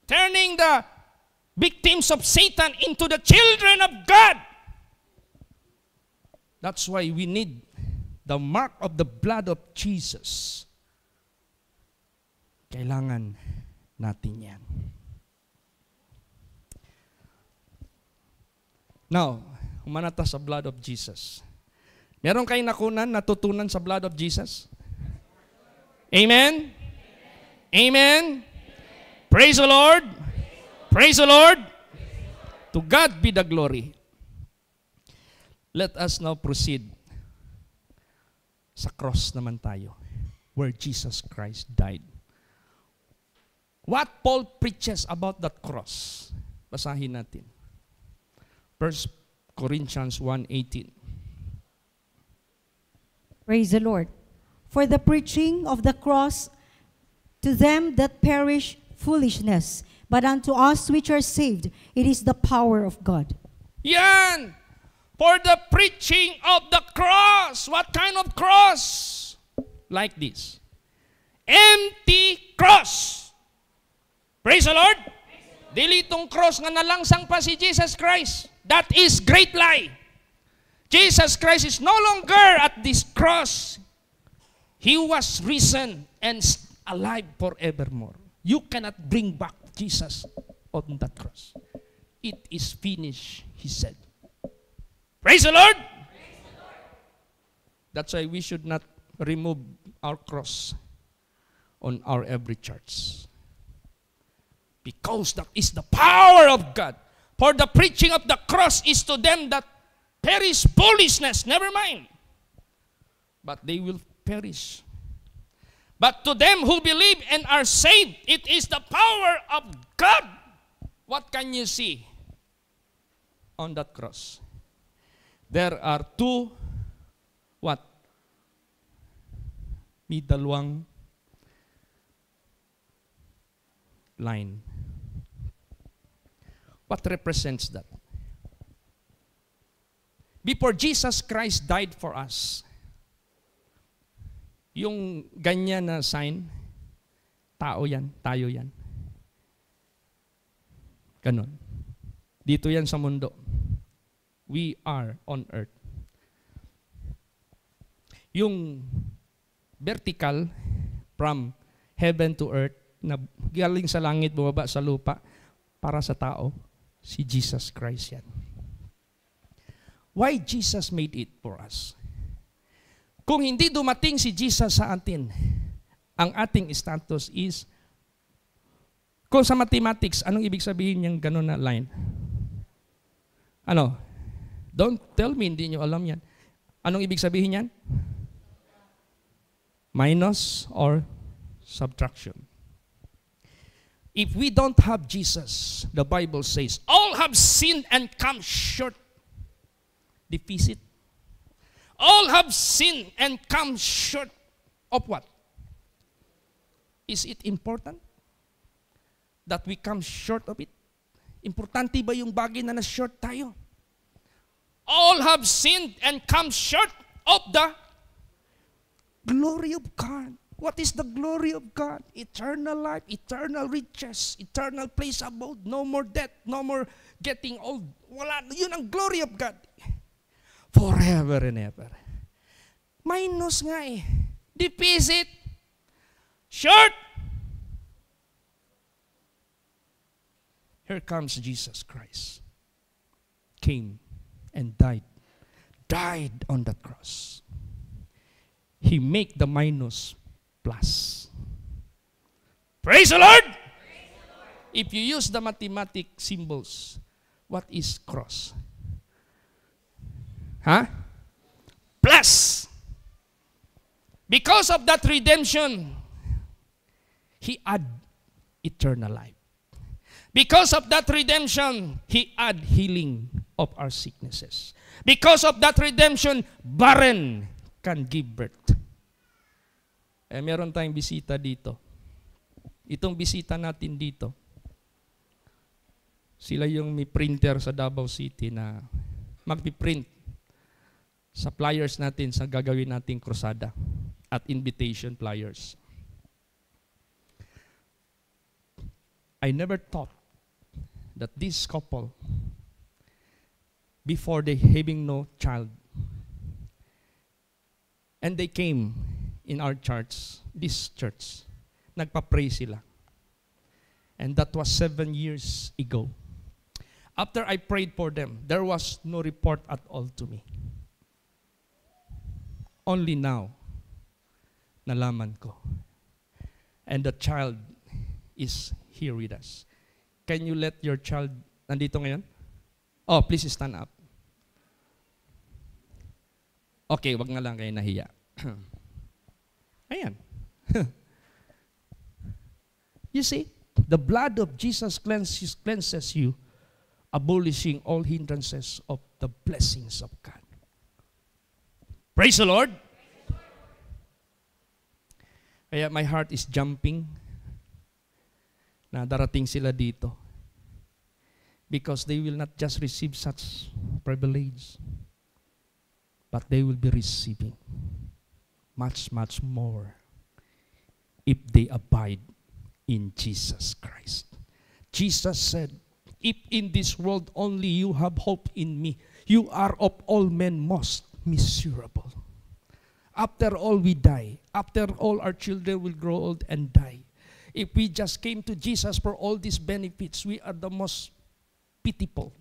Turning the victims of Satan into the children of God. That's why we need the mark of the blood of Jesus kailangan natin yan. Now, humanata sa blood of Jesus. Meron kayong nakunan, natutunan sa blood of Jesus? Amen? Amen? Amen? Amen. Praise the Lord! Praise the Lord! Praise the Lord. To God be the glory. Let us now proceed. Sa cross naman tayo, where Jesus Christ died. What Paul preaches about that cross. Basahin natin. 1 Corinthians 1.18 Praise the Lord. For the preaching of the cross to them that perish foolishness, but unto us which are saved, it is the power of God. Yan! For the preaching of the cross. What kind of cross? Like this. Empty cross. Praise the Lord! Dili itong cross nga nalangsang pa si Jesus Christ. That is great lie. Jesus Christ is no longer at this cross. He was risen and alive forevermore. You cannot bring back Jesus on that cross. It is finished, he said. Praise the Lord! Praise the Lord. That's why we should not remove our cross on our every church. Because that is the power of God. For the preaching of the cross is to them that perish foolishness. Never mind. But they will perish. But to them who believe and are saved, it is the power of God. What can you see on that cross? There are two, what? May dalawang line. What represents that? Before Jesus Christ died for us, yung ganyan na sign, tao yan, tayo yan. Ganon. Dito yan sa mundo. We are on earth. Yung vertical from heaven to earth na galing sa langit bumaba sa lupa para sa tao. Si Jesus Christ yan. Why Jesus made it for us? Kung hindi dumating si Jesus sa atin, ang ating status is, kung sa mathematics, anong ibig sabihin yung ganun na line? Ano? Don't tell me, hindi niyo alam yan. Anong ibig sabihin yan? Minus or subtraction. If we don't have Jesus, the Bible says, all have sinned and come short. Deficit. All have sinned and come short of what? Is it important that we come short of it? Importante ba yung bagay na na-short tayo? All have sinned and come short of the glory of God. What is the glory of God? Eternal life, eternal riches, eternal place abode, no more death, no more getting old. Wala, yun ang glory of God. Forever and ever. Minus nga eh. Deficit. Short. Here comes Jesus Christ. Came and died. Died on the cross. He make the minus plus. Praise the Lord! Praise the Lord. If you use the mathematic symbols, what is cross? Huh? Plus. Because of that redemption, he had eternal life. Because of that redemption, he had healing of our sicknesses. Because of that redemption, barren can give birth eh, meron tayong bisita dito. Itong bisita natin dito, sila yung may printer sa Davao City na magpiprint sa flyers natin sa gagawin nating krusada at invitation flyers. I never thought that this couple, before they having no child, and they came in our church, this church, nagpa-pray sila. And that was seven years ago. After I prayed for them, there was no report at all to me. Only now, nalaman ko. And the child is here with us. Can you let your child, nandito ngayon? Oh, please stand up. Okay, wag na lang kayo nahiya. (clears throat) Ayan. (laughs) you see, the blood of Jesus cleanses, cleanses you, abolishing all hindrances of the blessings of God. Praise the Lord! Kaya my heart is jumping na darating sila dito. Because they will not just receive such privilege, but they will be receiving much, much more if they abide in Jesus Christ. Jesus said, If in this world only you have hope in me, you are of all men most miserable. After all, we die. After all, our children will grow old and die. If we just came to Jesus for all these benefits, we are the most pitiful.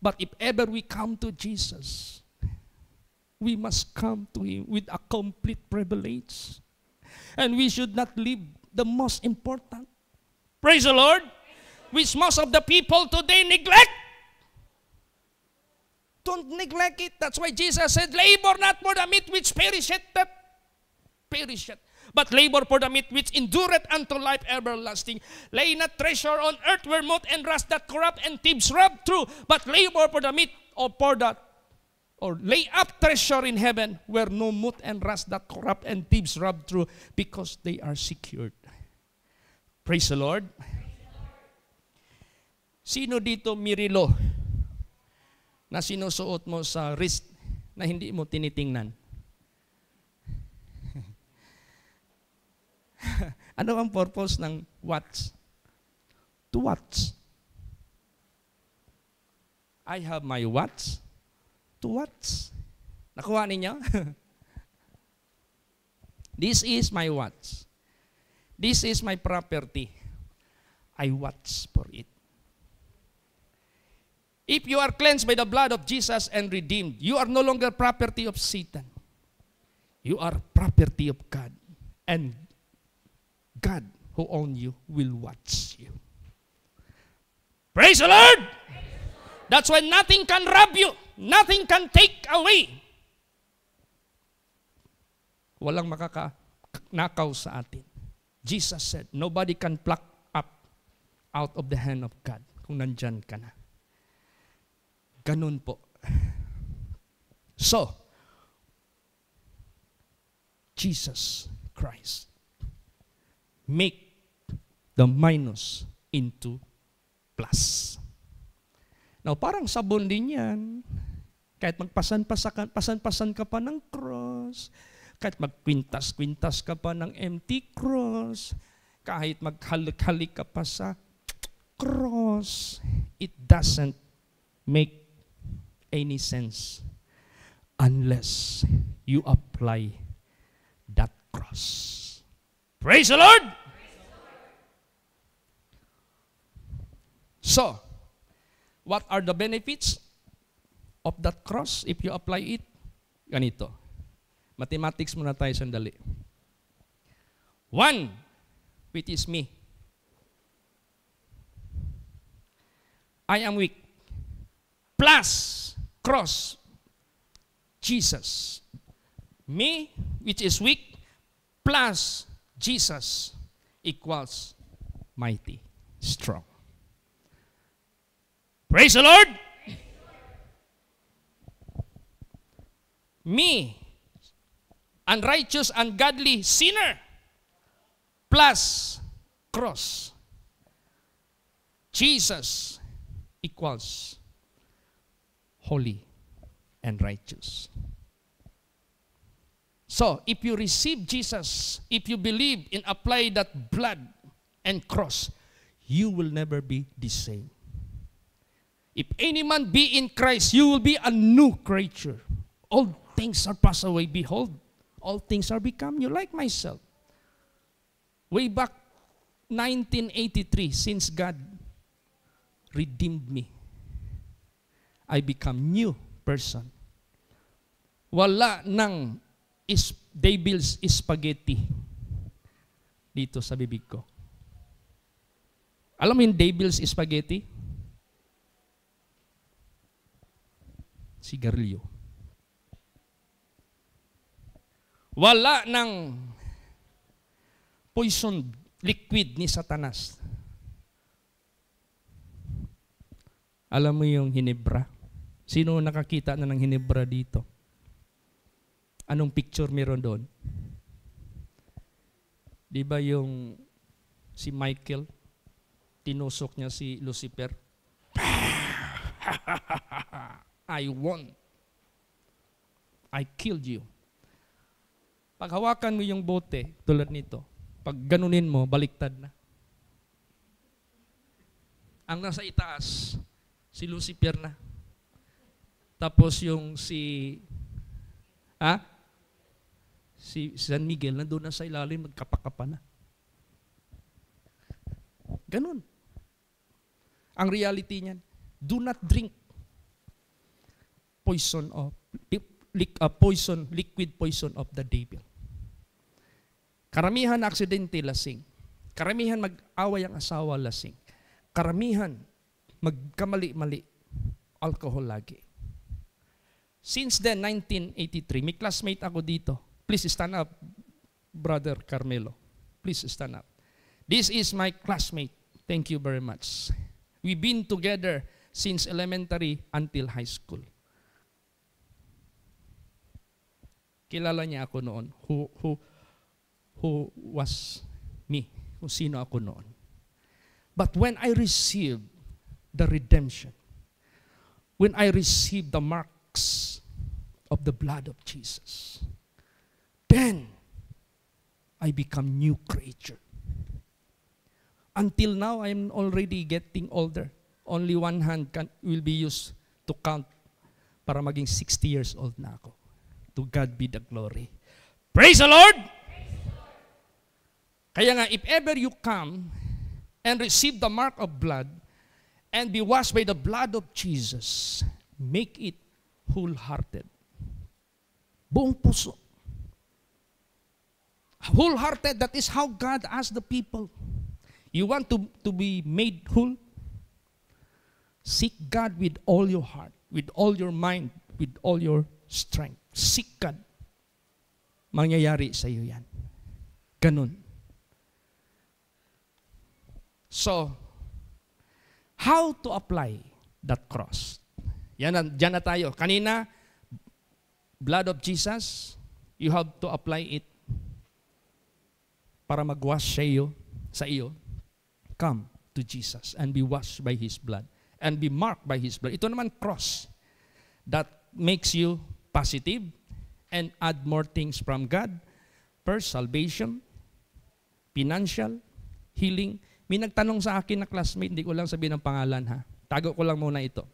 But if ever we come to Jesus, we must come to Him with a complete privilege. And we should not leave the most important. Praise the Lord. Which most of the people today neglect. Don't neglect it. That's why Jesus said, labor not for the meat which perisheth, that perisheth. But labor for the meat which endureth unto life everlasting. Lay not treasure on earth where moth and rust that corrupt and thieves rob through, but labor for the meat or for the or lay up treasure in heaven where no moth and rust that corrupt and thieves rob through because they are secured. Praise the Lord. Sino dito mirilo na sinusuot mo sa wrist na hindi mo tinitingnan? (laughs) ano ang purpose ng watch? To watch. I have my watch to watch. Nakuha ninyo? (laughs) This is my watch. This is my property. I watch for it. If you are cleansed by the blood of Jesus and redeemed, you are no longer property of Satan. You are property of God. And God who own you will watch you. Praise the Lord! That's why nothing can rob you. Nothing can take away. Walang makakanakaw sa atin. Jesus said, nobody can pluck up out of the hand of God kung nandyan ka na. Ganun po. So, Jesus Christ make the minus into plus. Now, parang sabon din yan. Kahit magpasan-pasan pasan ka pa ng cross, kahit magkwintas-kwintas ka pa ng empty cross, kahit maghalik-halik ka pa sa cross, it doesn't make any sense unless you apply that cross. Praise the Lord! Praise the Lord. So, What are the benefits of that cross if you apply it? Ganito. Mathematics muna tayo sandali. One, which is me. I am weak. Plus, cross, Jesus. Me, which is weak, plus Jesus equals mighty, strong. Praise the Lord! Me, unrighteous, ungodly sinner, plus cross. Jesus equals holy and righteous. So, if you receive Jesus, if you believe and apply that blood and cross, you will never be the same. If any man be in Christ, you will be a new creature. Old things are passed away. Behold, all things are become new, like myself. Way back 1983, since God redeemed me, I become new person. Wala nang is devil's spaghetti dito sa bibig ko. Alam mo yung devil's spaghetti? si sigarilyo. Wala ng poison liquid ni Satanas. Alam mo yung Hinebra? Sino nakakita na ng Hinebra dito? Anong picture meron doon? Di ba yung si Michael, tinusok niya si Lucifer? (laughs) I won. I killed you. Pag hawakan mo yung bote, tulad nito, pag ganunin mo, baliktad na. Ang nasa itaas, si Lucifer na. Tapos yung si, ha? Si San Miguel, nandun na sa ilalim, nagkapakapa na. Ganun. Ang reality niyan, do not drink poison of a uh, poison, liquid poison of the devil. Karamihan aksidente lasing. Karamihan mag-away ang asawa lasing. Karamihan magkamali-mali alcohol lagi. Since then, 1983, may classmate ako dito. Please stand up, Brother Carmelo. Please stand up. This is my classmate. Thank you very much. We've been together since elementary until high school. Kilala niya ako noon, who, who, who was me, kung sino ako noon. But when I received the redemption, when I received the marks of the blood of Jesus, then I become new creature. Until now, I'm already getting older. Only one hand can, will be used to count para maging 60 years old na ako. To God be the glory. Praise the Lord! Praise the Lord. Kaya nga, if ever you come and receive the mark of blood and be washed by the blood of Jesus, make it wholehearted. Buong puso. Wholehearted, that is how God asked the people. You want to, to be made whole? Seek God with all your heart, with all your mind, with all your strength. Seek God. Mangyayari sa iyo yan. Ganun. So, how to apply that cross? Yan na, na tayo. Kanina, blood of Jesus, you have to apply it para magwash sa iyo, sa iyo. Come to Jesus and be washed by His blood and be marked by His blood. Ito naman cross that makes you positive, and add more things from God. First, salvation, financial, healing. May nagtanong sa akin na classmate, hindi ko lang sabihin ang pangalan ha. Tago ko lang muna ito.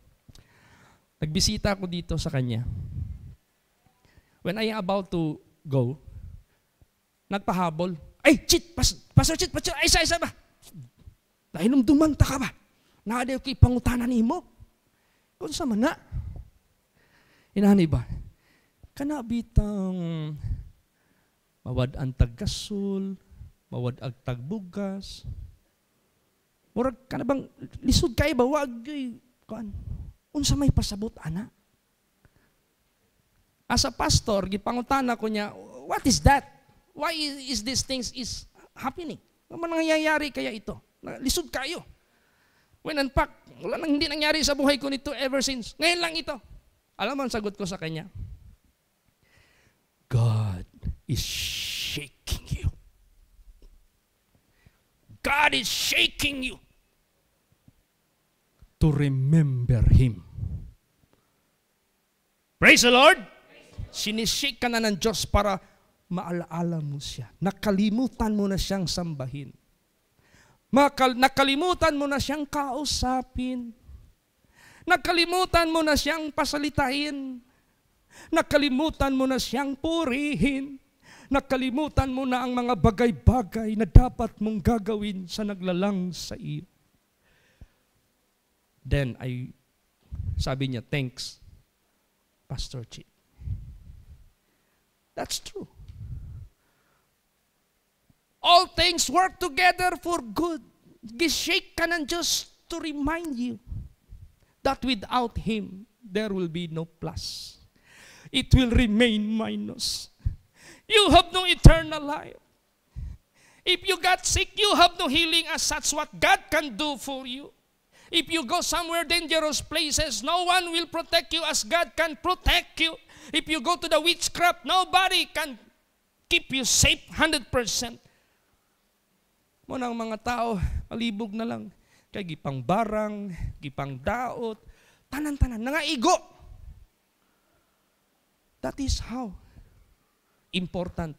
Nagbisita ako dito sa kanya. When I am about to go, nagpahabol. Ay, cheat! Pas, pastor, cheat! Pastor, ay, isa, isa ba? Dahil dumanta taka ba? Naaday ko pangutanan ni mo. Kung sa mana. Inani ba? Kana bitang mawad ang tagkasol, mawad ang tagbugas. Murag ka na bang lisod kay ba wag eh, kuan. Unsa may pasabot ana? As a pastor, gipangutana ko niya, what is that? Why is, is these things is happening? Ano nangyayari kaya ito? Lisod kayo. When and fact, wala nang hindi nangyari sa buhay ko nito ever since. Ngayon lang ito. Alam mo ang sagot ko sa kanya? is shaking you. God is shaking you to remember Him. Praise the Lord! Sinishake ka na ng Diyos para maalaala mo siya. Nakalimutan mo na siyang sambahin. Makal nakalimutan mo na siyang kausapin. Nakalimutan mo na siyang pasalitain. Nakalimutan mo na siyang purihin nakalimutan mo na ang mga bagay-bagay na dapat mong gagawin sa naglalang sa iyo. Then I, sabi niya, thanks, Pastor Chit. That's true. All things work together for good. Gishake ka ng Diyos to remind you that without Him, there will be no plus. It will remain minus. You have no eternal life. If you got sick, you have no healing as that's what God can do for you. If you go somewhere dangerous places, no one will protect you as God can protect you. If you go to the witchcraft, nobody can keep you safe 100%. Muna ang mga tao, malibog na lang. Kaya gipang barang, gipang daot, tanan-tanan, nangaigo. That is how important.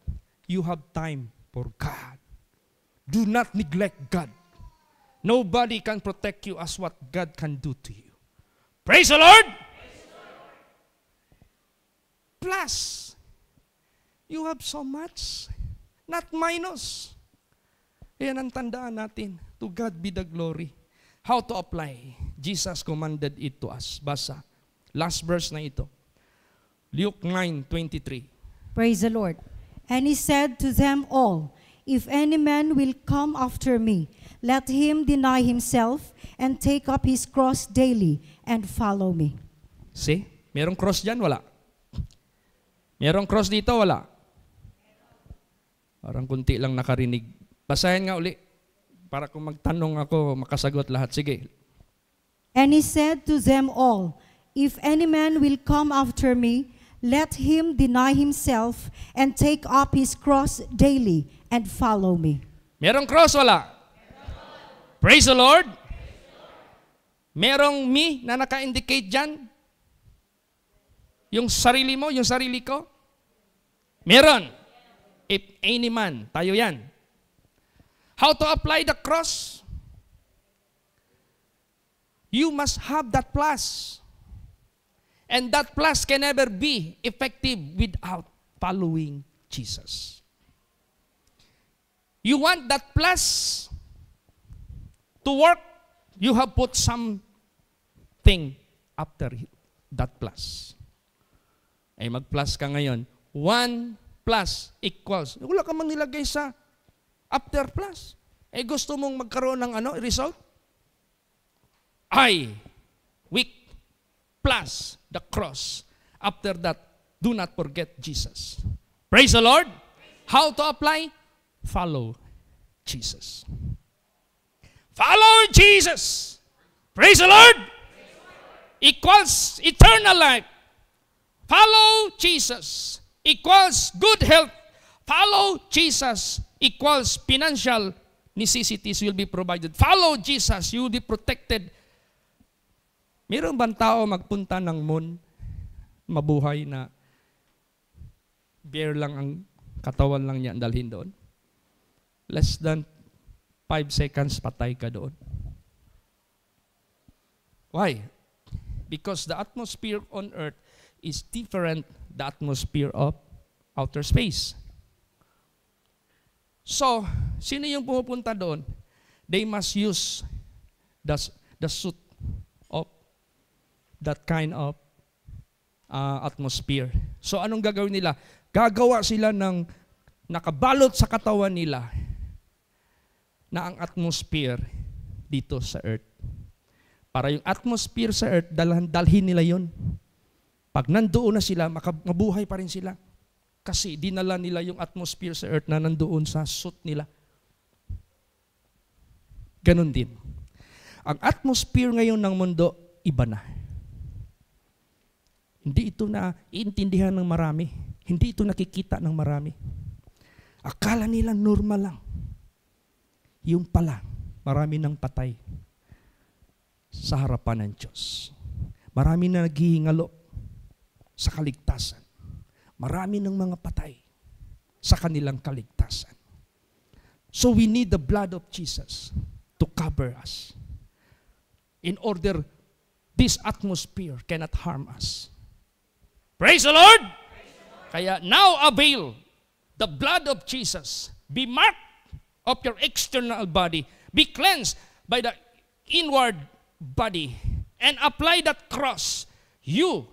You have time for God. Do not neglect God. Nobody can protect you as what God can do to you. Praise the Lord! Praise the Lord. Plus, you have so much, not minus. Yan ang tandaan natin. To God be the glory. How to apply? Jesus commanded it to us. Basa. Last verse na ito. Luke 9, 23. Praise the Lord. And he said to them all, If any man will come after me, let him deny himself and take up his cross daily and follow me. See? Merong cross dyan? Wala. Merong cross dito? Wala. Parang kunti lang nakarinig. Basahin nga uli. Para kung magtanong ako, makasagot lahat. Sige. And he said to them all, If any man will come after me, let him deny himself and take up his cross daily and follow me. Merong cross wala? Praise the Lord. Praise the Lord. Merong me na naka-indicate dyan? Yung sarili mo, yung sarili ko? Meron. If any man, tayo yan. How to apply the cross? You must have that plus. And that plus can never be effective without following Jesus. You want that plus to work, you have put something after that plus. Ay mag-plus ka ngayon. One plus equals. Wala ka mang nilagay sa after plus. Eh gusto mong magkaroon ng ano, result? I plus the cross. After that, do not forget Jesus. Praise the Lord. How to apply? Follow Jesus. Follow Jesus. Praise the Lord. Equals eternal life. Follow Jesus equals good health. Follow Jesus equals financial necessities will be provided. Follow Jesus, you will be protected Mayroon bang tao magpunta ng moon, mabuhay na beer lang ang katawan lang niya dalhin doon? Less than 5 seconds patay ka doon. Why? Because the atmosphere on earth is different the atmosphere of outer space. So, sino yung pumupunta doon? They must use the, the suit that kind of uh, atmosphere. So anong gagawin nila? Gagawa sila ng nakabalot sa katawan nila na ang atmosphere dito sa earth. Para yung atmosphere sa earth, dalhin, dalhin nila yon. Pag nandoon na sila, mabuhay pa rin sila. Kasi dinala nila yung atmosphere sa earth na nandoon sa suit nila. Ganon din. Ang atmosphere ngayon ng mundo, iba na. Hindi ito na iintindihan ng marami. Hindi ito nakikita ng marami. Akala nilang normal lang. Yung pala, marami nang patay sa harapan ng Diyos. Marami na naghihingalo sa kaligtasan. Marami ng mga patay sa kanilang kaligtasan. So we need the blood of Jesus to cover us in order this atmosphere cannot harm us. Praise the Lord! Kaya now avail the blood of Jesus. Be marked of your external body. Be cleansed by the inward body. And apply that cross. You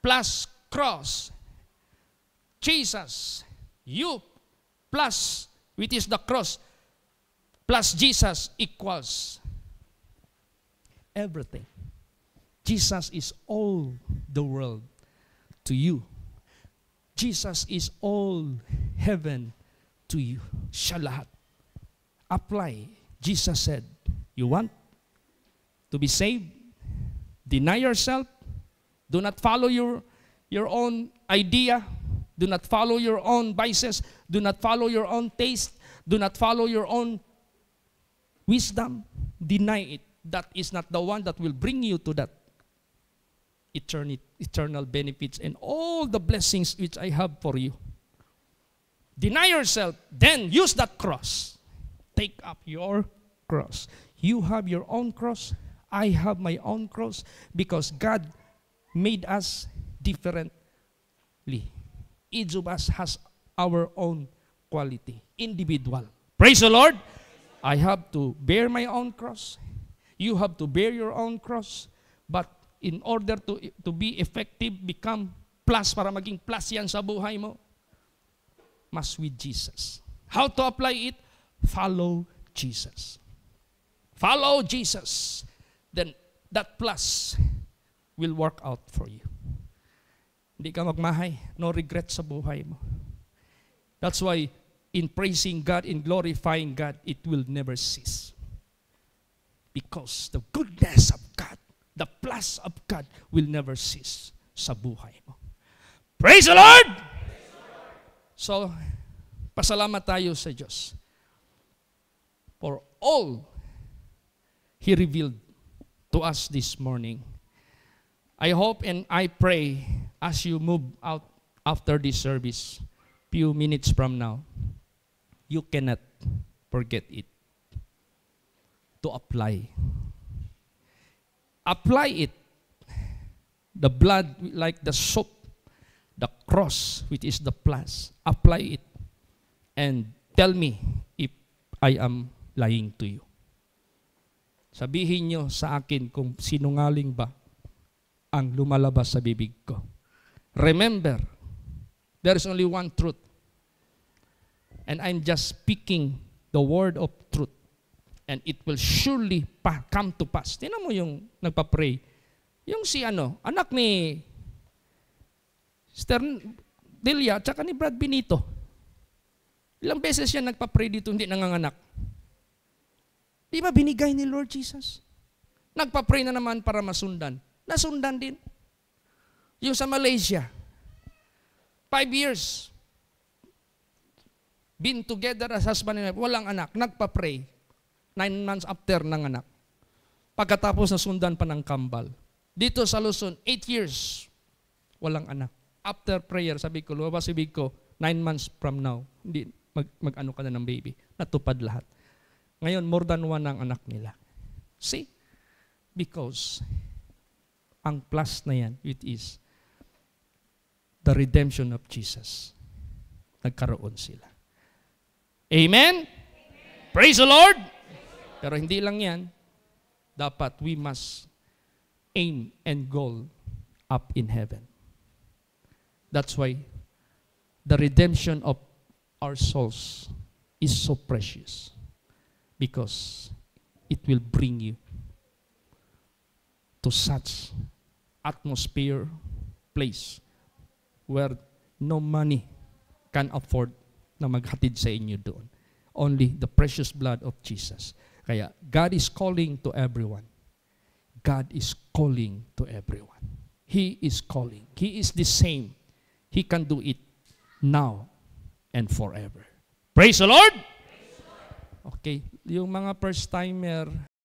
plus cross. Jesus. You plus, which is the cross, plus Jesus equals everything. Jesus is all the world to you. Jesus is all heaven to you. Siya Apply. Jesus said, you want to be saved? Deny yourself. Do not follow your, your own idea. Do not follow your own vices. Do not follow your own taste. Do not follow your own wisdom. Deny it. That is not the one that will bring you to that eternity, eternal benefits and all the blessings which I have for you. Deny yourself, then use that cross. Take up your cross. You have your own cross. I have my own cross because God made us differently. Each of us has our own quality, individual. Praise the Lord! I have to bear my own cross. You have to bear your own cross. But in order to, to be effective, become plus para maging plus yan sa buhay mo? Mas with Jesus. How to apply it? Follow Jesus. Follow Jesus. Then that plus will work out for you. Hindi ka magmahay. No regret sa buhay mo. That's why in praising God, in glorifying God, it will never cease. Because the goodness of God The plus of God will never cease sa buhay mo. Praise the Lord! So, pasalamat tayo sa Diyos. For all He revealed to us this morning. I hope and I pray as you move out after this service, few minutes from now, you cannot forget it to apply apply it. The blood like the soap, the cross which is the plus. Apply it and tell me if I am lying to you. Sabihin nyo sa akin kung sinungaling ba ang lumalabas sa bibig ko. Remember, there is only one truth. And I'm just speaking the word of truth and it will surely pa- come to pass. Tinan mo yung nagpa-pray. Yung si ano, anak ni Stern Delia at ni Brad Benito. Ilang beses siya nagpa-pray dito, hindi nanganganak. Di ba binigay ni Lord Jesus? Nagpa-pray na naman para masundan. Nasundan din. Yung sa Malaysia, five years, been together as husband and wife, walang anak, nagpa-pray. Nine months after anak. Pagkatapos na sundan pa ng kambal. Dito sa Luzon, eight years, walang anak. After prayer, sabi ko, lumabas ibig ko, nine months from now, hindi mag, mag-ano ka na ng baby. Natupad lahat. Ngayon, more than one ang anak nila. See? Because ang plus na yan, it is the redemption of Jesus. Nagkaroon sila. Amen? Amen. Praise the Lord! Pero hindi lang yan. Dapat we must aim and goal up in heaven. That's why the redemption of our souls is so precious because it will bring you to such atmosphere, place where no money can afford na maghatid sa inyo doon. Only the precious blood of Jesus. Kaya God is calling to everyone. God is calling to everyone. He is calling. He is the same. He can do it now and forever. Praise the Lord! Praise the Lord. Okay, yung mga first-timer,